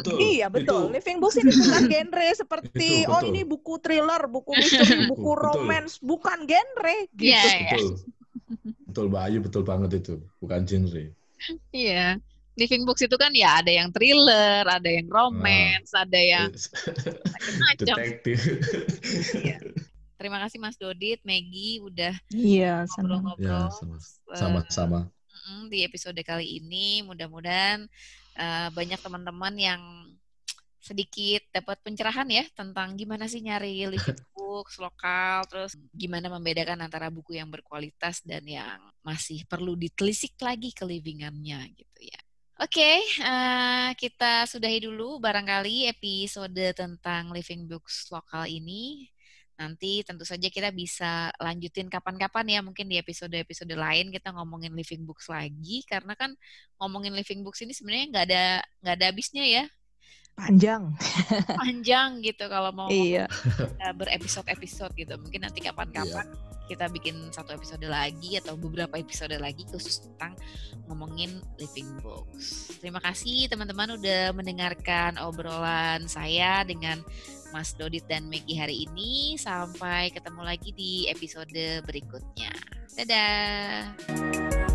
Betul. [laughs] iya betul. Itu. Living Books ini bukan genre seperti itu, oh ini buku thriller, buku misteri, [laughs] buku romance, bukan genre gitu. Yeah, yeah. Betul. Betul Mbak betul banget itu, bukan genre. Iya. Yeah living books itu kan ya ada yang thriller, ada yang ah, romance, oh. ada yang macam-macam. ya. Terima kasih Mas Dodit, Maggie udah iya, ngobrol-ngobrol. Ya, eh, sama-sama. Uh, di episode kali ini mudah-mudahan uh, banyak teman-teman yang sedikit dapat pencerahan ya tentang gimana sih nyari living [laughs] books lokal, terus gimana membedakan antara buku yang berkualitas dan yang masih perlu ditelisik lagi kelivingannya gitu ya. Oke, okay, uh, eh, kita sudahi dulu barangkali episode tentang living books lokal ini. Nanti tentu saja kita bisa lanjutin kapan-kapan ya, mungkin di episode-episode lain kita ngomongin living books lagi, karena kan ngomongin living books ini sebenarnya nggak ada nggak ada habisnya ya panjang panjang gitu kalau mau iya. berepisode-episode gitu mungkin nanti kapan-kapan iya. kita bikin satu episode lagi atau beberapa episode lagi khusus tentang ngomongin living box. terima kasih teman-teman udah mendengarkan obrolan saya dengan Mas Dodit dan Megi hari ini sampai ketemu lagi di episode berikutnya dadah